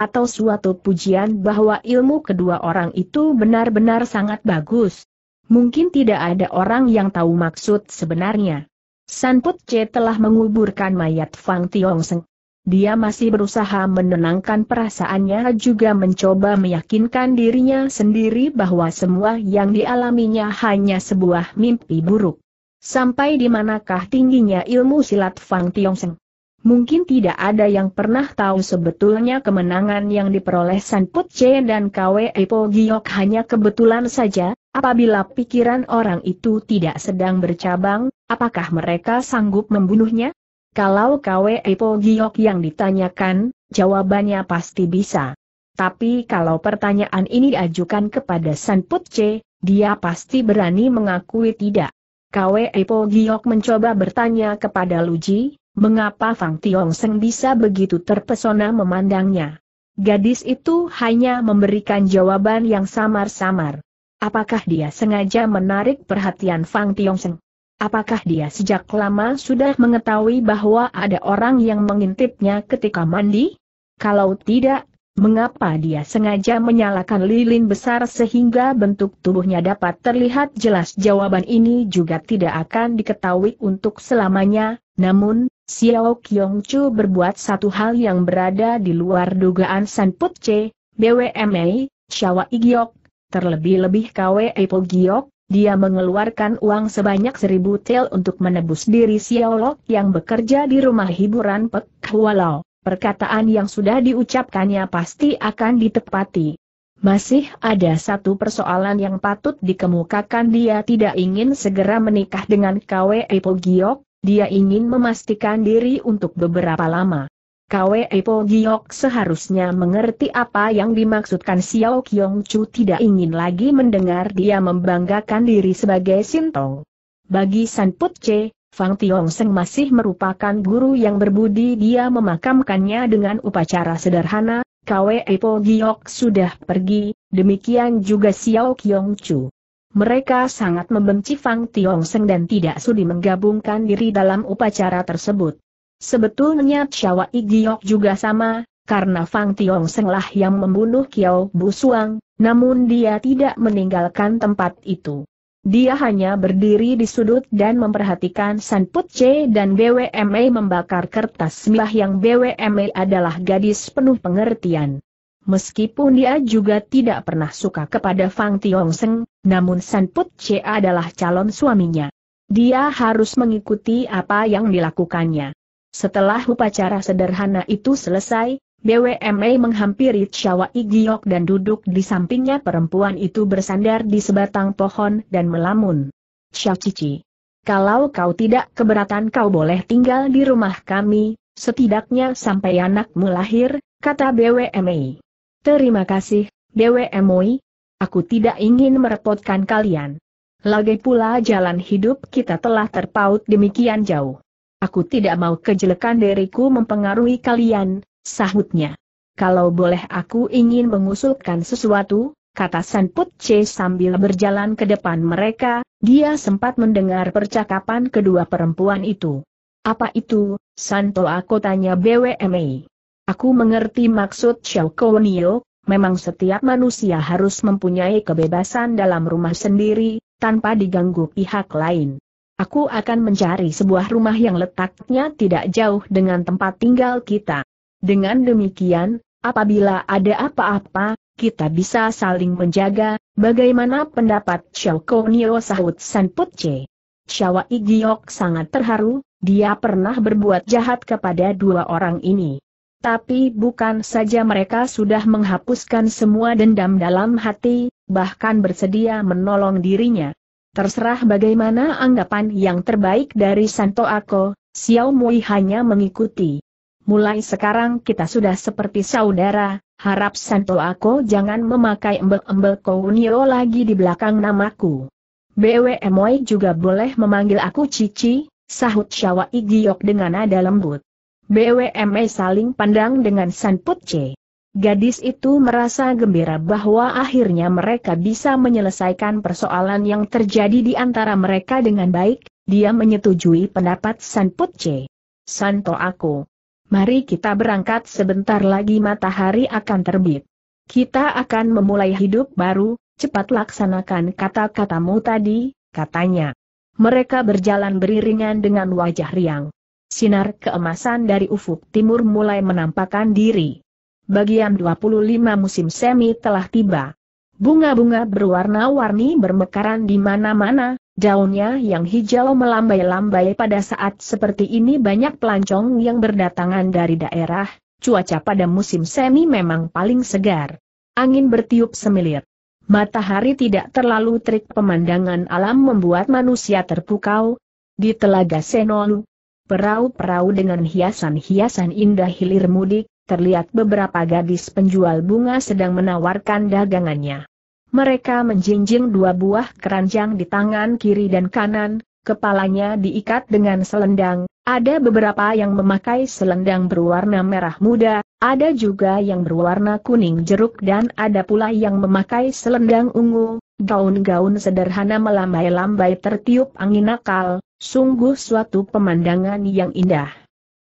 Atau suatu pujian bahwa ilmu kedua orang itu benar-benar sangat bagus? Mungkin tidak ada orang yang tahu maksud sebenarnya. Sanput C telah menguburkan mayat Fang Tiong Seng. Dia masih berusaha menenangkan perasaannya juga mencoba meyakinkan dirinya sendiri bahwa semua yang dialaminya hanya sebuah mimpi buruk. Sampai di manakah tingginya ilmu silat Fang Seng? Mungkin tidak ada yang pernah tahu sebetulnya kemenangan yang diperoleh San Put Che dan KW Epo Giok hanya kebetulan saja, apabila pikiran orang itu tidak sedang bercabang, apakah mereka sanggup membunuhnya? Kalau KW Po Giok yang ditanyakan, jawabannya pasti bisa. Tapi kalau pertanyaan ini diajukan kepada San Putce, dia pasti berani mengakui tidak. KW Po Giok mencoba bertanya kepada Luji, mengapa Fang Tiong Seng bisa begitu terpesona memandangnya. Gadis itu hanya memberikan jawaban yang samar-samar. Apakah dia sengaja menarik perhatian Fang Tiong Seng? Apakah dia sejak lama sudah mengetahui bahwa ada orang yang mengintipnya ketika mandi? Kalau tidak, mengapa dia sengaja menyalakan lilin besar sehingga bentuk tubuhnya dapat terlihat jelas? Jawaban ini juga tidak akan diketahui untuk selamanya, namun, Xiao Kyong Chu berbuat satu hal yang berada di luar dugaan San Put Che, BWMA, Shawa Igiok, terlebih-lebih KWE Po Giok, dia mengeluarkan uang sebanyak seribu tel untuk menebus diri Xiaolok yang bekerja di rumah hiburan Pek Hualau. Perkataan yang sudah diucapkannya pasti akan ditepati. Masih ada satu persoalan yang patut dikemukakan dia tidak ingin segera menikah dengan KWE Epo Giok, dia ingin memastikan diri untuk beberapa lama. Kwe Po Giok seharusnya mengerti apa yang dimaksudkan Xiao Kiong Chu tidak ingin lagi mendengar dia membanggakan diri sebagai Sintong. Bagi San Put Che, Fang Tiong Seng masih merupakan guru yang berbudi dia memakamkannya dengan upacara sederhana, Kwe Po Giok sudah pergi, demikian juga Xiao Kiong Chu. Mereka sangat membenci Fang Tiong Seng dan tidak sudi menggabungkan diri dalam upacara tersebut. Sebetulnya Chiawa Igiok juga sama, karena Fang Tiong Senglah yang membunuh Kiao Busuang, namun dia tidak meninggalkan tempat itu. Dia hanya berdiri di sudut dan memperhatikan San Put Che dan BWMA membakar kertas milah yang BWMA adalah gadis penuh pengertian. Meskipun dia juga tidak pernah suka kepada Fang Tiong Seng, namun San Put Che adalah calon suaminya. Dia harus mengikuti apa yang dilakukannya. Setelah upacara sederhana itu selesai, BWMA menghampiri Chawa Igiok dan duduk di sampingnya perempuan itu bersandar di sebatang pohon dan melamun. Xiao Cici. Kalau kau tidak keberatan kau boleh tinggal di rumah kami, setidaknya sampai anakmu lahir, kata BWMA. Terima kasih, BWMA. Aku tidak ingin merepotkan kalian. Lagi pula jalan hidup kita telah terpaut demikian jauh. Aku tidak mau kejelekan diriku mempengaruhi kalian, sahutnya. Kalau boleh aku ingin mengusulkan sesuatu, kata Sanput C sambil berjalan ke depan mereka, dia sempat mendengar percakapan kedua perempuan itu. Apa itu, Santo aku tanya BWMI. Aku mengerti maksud Xiao Kowenio, memang setiap manusia harus mempunyai kebebasan dalam rumah sendiri, tanpa diganggu pihak lain. Aku akan mencari sebuah rumah yang letaknya tidak jauh dengan tempat tinggal kita. Dengan demikian, apabila ada apa-apa, kita bisa saling menjaga, bagaimana pendapat Xiao Konio sahut San Putce. Xiao Igiok sangat terharu, dia pernah berbuat jahat kepada dua orang ini. Tapi bukan saja mereka sudah menghapuskan semua dendam dalam hati, bahkan bersedia menolong dirinya. Terserah bagaimana anggapan yang terbaik dari Santo Ako, Xiao Mui hanya mengikuti. Mulai sekarang kita sudah seperti saudara, harap Santo Ako jangan memakai embel-embel Kounio lagi di belakang namaku. BW Moy juga boleh memanggil aku Cici, sahut Syawa Igiok dengan nada lembut. BWME saling pandang dengan Sanput C. Gadis itu merasa gembira bahwa akhirnya mereka bisa menyelesaikan persoalan yang terjadi di antara mereka dengan baik, dia menyetujui pendapat San Putce. Santo aku. Mari kita berangkat sebentar lagi matahari akan terbit. Kita akan memulai hidup baru, cepat laksanakan kata-katamu tadi, katanya. Mereka berjalan beriringan dengan wajah riang. Sinar keemasan dari ufuk timur mulai menampakkan diri bagian 25 musim semi telah tiba. Bunga-bunga berwarna-warni bermekaran di mana-mana, daunnya yang hijau melambai-lambai pada saat seperti ini banyak pelancong yang berdatangan dari daerah, cuaca pada musim semi memang paling segar. Angin bertiup semilir. Matahari tidak terlalu terik pemandangan alam membuat manusia terpukau. Di Telaga Senolu, Perahu-perahu dengan hiasan-hiasan indah hilir mudik, terlihat beberapa gadis penjual bunga sedang menawarkan dagangannya. Mereka menjinjing dua buah keranjang di tangan kiri dan kanan, kepalanya diikat dengan selendang, ada beberapa yang memakai selendang berwarna merah muda, ada juga yang berwarna kuning jeruk dan ada pula yang memakai selendang ungu, gaun-gaun sederhana melambai-lambai tertiup angin nakal, sungguh suatu pemandangan yang indah.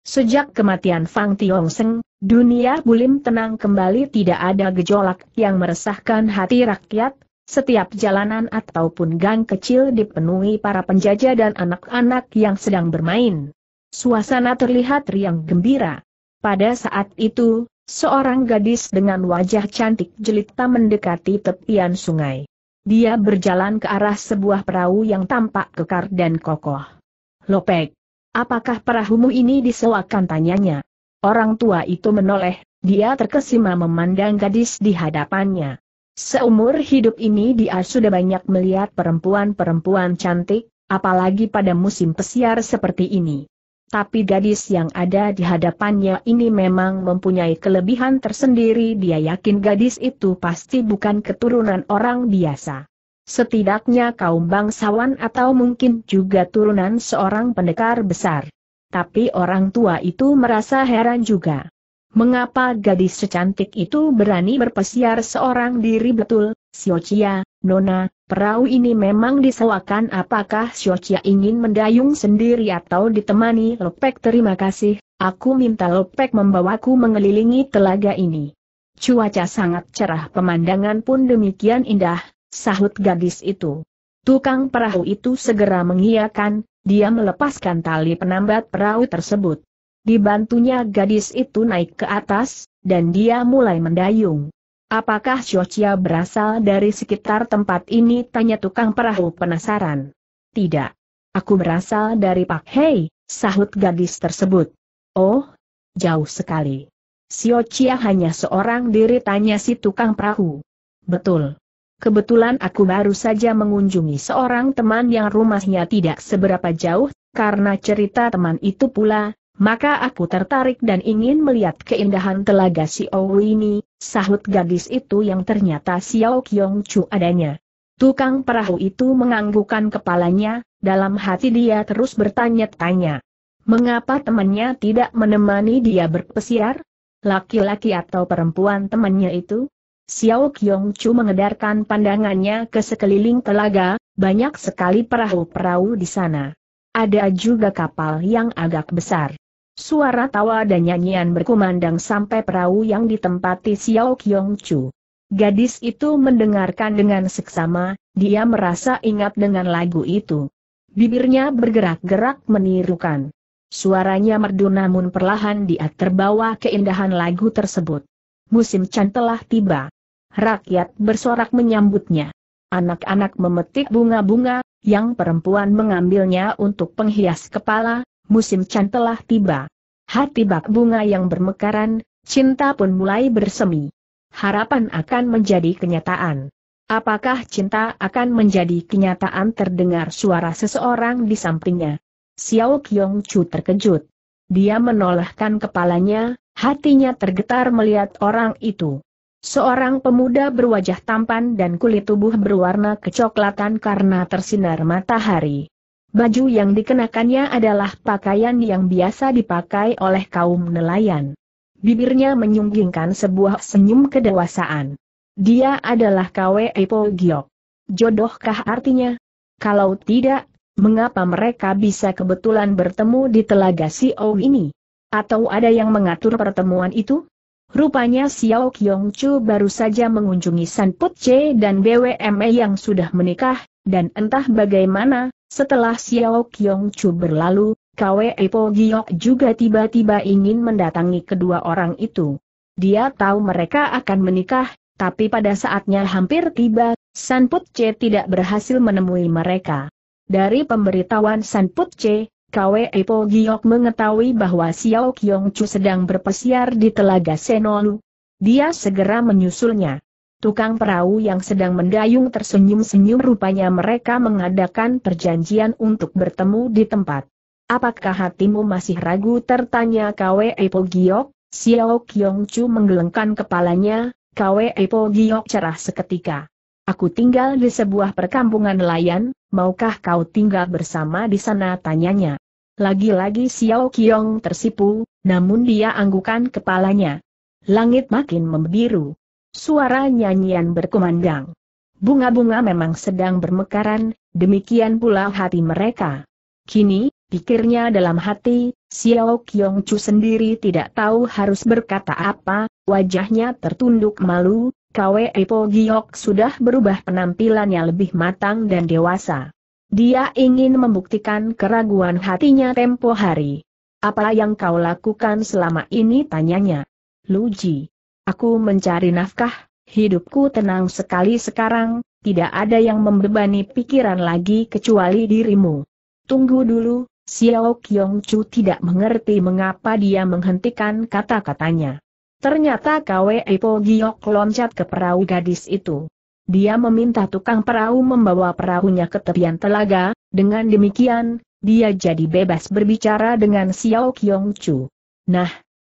Sejak kematian Fang Tiong Seng, Dunia bulim tenang kembali tidak ada gejolak yang meresahkan hati rakyat, setiap jalanan ataupun gang kecil dipenuhi para penjajah dan anak-anak yang sedang bermain. Suasana terlihat riang gembira. Pada saat itu, seorang gadis dengan wajah cantik jelita mendekati tepian sungai. Dia berjalan ke arah sebuah perahu yang tampak kekar dan kokoh. Lopek, apakah perahumu ini disewakan tanyanya? Orang tua itu menoleh, dia terkesima memandang gadis di hadapannya. Seumur hidup ini dia sudah banyak melihat perempuan-perempuan cantik, apalagi pada musim pesiar seperti ini. Tapi gadis yang ada di hadapannya ini memang mempunyai kelebihan tersendiri dia yakin gadis itu pasti bukan keturunan orang biasa. Setidaknya kaum bangsawan atau mungkin juga turunan seorang pendekar besar tapi orang tua itu merasa heran juga. Mengapa gadis secantik itu berani berpesiar seorang diri betul, Siocia, Nona, perahu ini memang disewakan apakah Siocia ingin mendayung sendiri atau ditemani Lopek terima kasih, aku minta Lopek membawaku mengelilingi telaga ini. Cuaca sangat cerah pemandangan pun demikian indah, sahut gadis itu. Tukang perahu itu segera mengiyakan, dia melepaskan tali penambat perahu tersebut. Dibantunya gadis itu naik ke atas, dan dia mulai mendayung. Apakah Shochia berasal dari sekitar tempat ini? Tanya tukang perahu penasaran. Tidak. Aku berasal dari Pak Hei, sahut gadis tersebut. Oh, jauh sekali. Siochia hanya seorang diri tanya si tukang perahu. Betul. Kebetulan aku baru saja mengunjungi seorang teman yang rumahnya tidak seberapa jauh, karena cerita teman itu pula, maka aku tertarik dan ingin melihat keindahan telaga si Ou ini, sahut gadis itu yang ternyata Xiao Kyong Chu adanya. Tukang perahu itu menganggukkan kepalanya, dalam hati dia terus bertanya-tanya. Mengapa temannya tidak menemani dia berpesiar? Laki-laki atau perempuan temannya itu? Xiao Qiong Chu mengedarkan pandangannya ke sekeliling telaga, banyak sekali perahu-perahu di sana. Ada juga kapal yang agak besar. Suara tawa dan nyanyian berkumandang sampai perahu yang ditempati Xiao Qiong Chu. Gadis itu mendengarkan dengan seksama, dia merasa ingat dengan lagu itu. Bibirnya bergerak-gerak menirukan. Suaranya merdu namun perlahan dia terbawa keindahan lagu tersebut. Musim cantelah telah tiba. Rakyat bersorak menyambutnya. Anak-anak memetik bunga-bunga, yang perempuan mengambilnya untuk penghias kepala, musim can telah tiba. Hati bak bunga yang bermekaran, cinta pun mulai bersemi. Harapan akan menjadi kenyataan. Apakah cinta akan menjadi kenyataan terdengar suara seseorang di sampingnya? Xiao Kyong Chu terkejut. Dia menolehkan kepalanya, hatinya tergetar melihat orang itu. Seorang pemuda berwajah tampan dan kulit tubuh berwarna kecoklatan karena tersinar matahari. Baju yang dikenakannya adalah pakaian yang biasa dipakai oleh kaum nelayan. Bibirnya menyunggingkan sebuah senyum kedewasaan. Dia adalah Kwe Epo Giok. Jodohkah artinya? Kalau tidak, mengapa mereka bisa kebetulan bertemu di telaga Siou ini? Atau ada yang mengatur pertemuan itu? Rupanya Xiao Qiong Chu baru saja mengunjungi San Put Che dan BWME yang sudah menikah, dan entah bagaimana, setelah Xiao Qiong Chu berlalu, Kwe Po Giok juga tiba-tiba ingin mendatangi kedua orang itu. Dia tahu mereka akan menikah, tapi pada saatnya hampir tiba, San Put Che tidak berhasil menemui mereka. Dari pemberitahuan San Put Che, Kwe Po Giok mengetahui bahwa Xiao Kiong Chu sedang berpesiar di telaga Senolu. Dia segera menyusulnya. Tukang perahu yang sedang mendayung tersenyum-senyum rupanya mereka mengadakan perjanjian untuk bertemu di tempat. Apakah hatimu masih ragu tertanya Kwe Po Giok? Xiao Kiong Chu menggelengkan kepalanya, Kwe Po Giok cerah seketika. Aku tinggal di sebuah perkampungan nelayan, maukah kau tinggal bersama di sana tanyanya. Lagi-lagi Xiao Qiong tersipu, namun dia anggukan kepalanya. Langit makin membiru. Suara nyanyian berkumandang. Bunga-bunga memang sedang bermekaran, demikian pula hati mereka. Kini, pikirnya dalam hati, Xiao Qiong Chu sendiri tidak tahu harus berkata apa, wajahnya tertunduk malu, Kwe Epo Giok sudah berubah penampilannya lebih matang dan dewasa. Dia ingin membuktikan keraguan hatinya tempo hari. Apa yang kau lakukan selama ini tanyanya. Luji. Aku mencari nafkah, hidupku tenang sekali sekarang, tidak ada yang membebani pikiran lagi kecuali dirimu. Tunggu dulu, Xiao Qiong Chu tidak mengerti mengapa dia menghentikan kata-katanya. Ternyata KWE Po Giok loncat ke perahu gadis itu dia meminta tukang perahu membawa perahunya ke tepian telaga, dengan demikian, dia jadi bebas berbicara dengan Xiao Qiong Chu. Nah,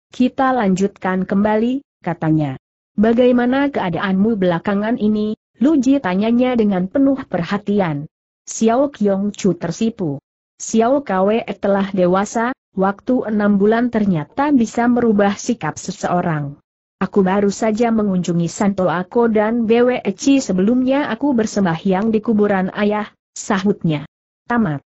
kita lanjutkan kembali, katanya. Bagaimana keadaanmu belakangan ini? Luji tanyanya dengan penuh perhatian. Xiao Qiong Chu tersipu. Xiao Kwe telah dewasa, waktu enam bulan ternyata bisa merubah sikap seseorang. Aku baru saja mengunjungi Santo Ako dan Eci sebelumnya aku bersembahyang di kuburan ayah, sahutnya. Tamat.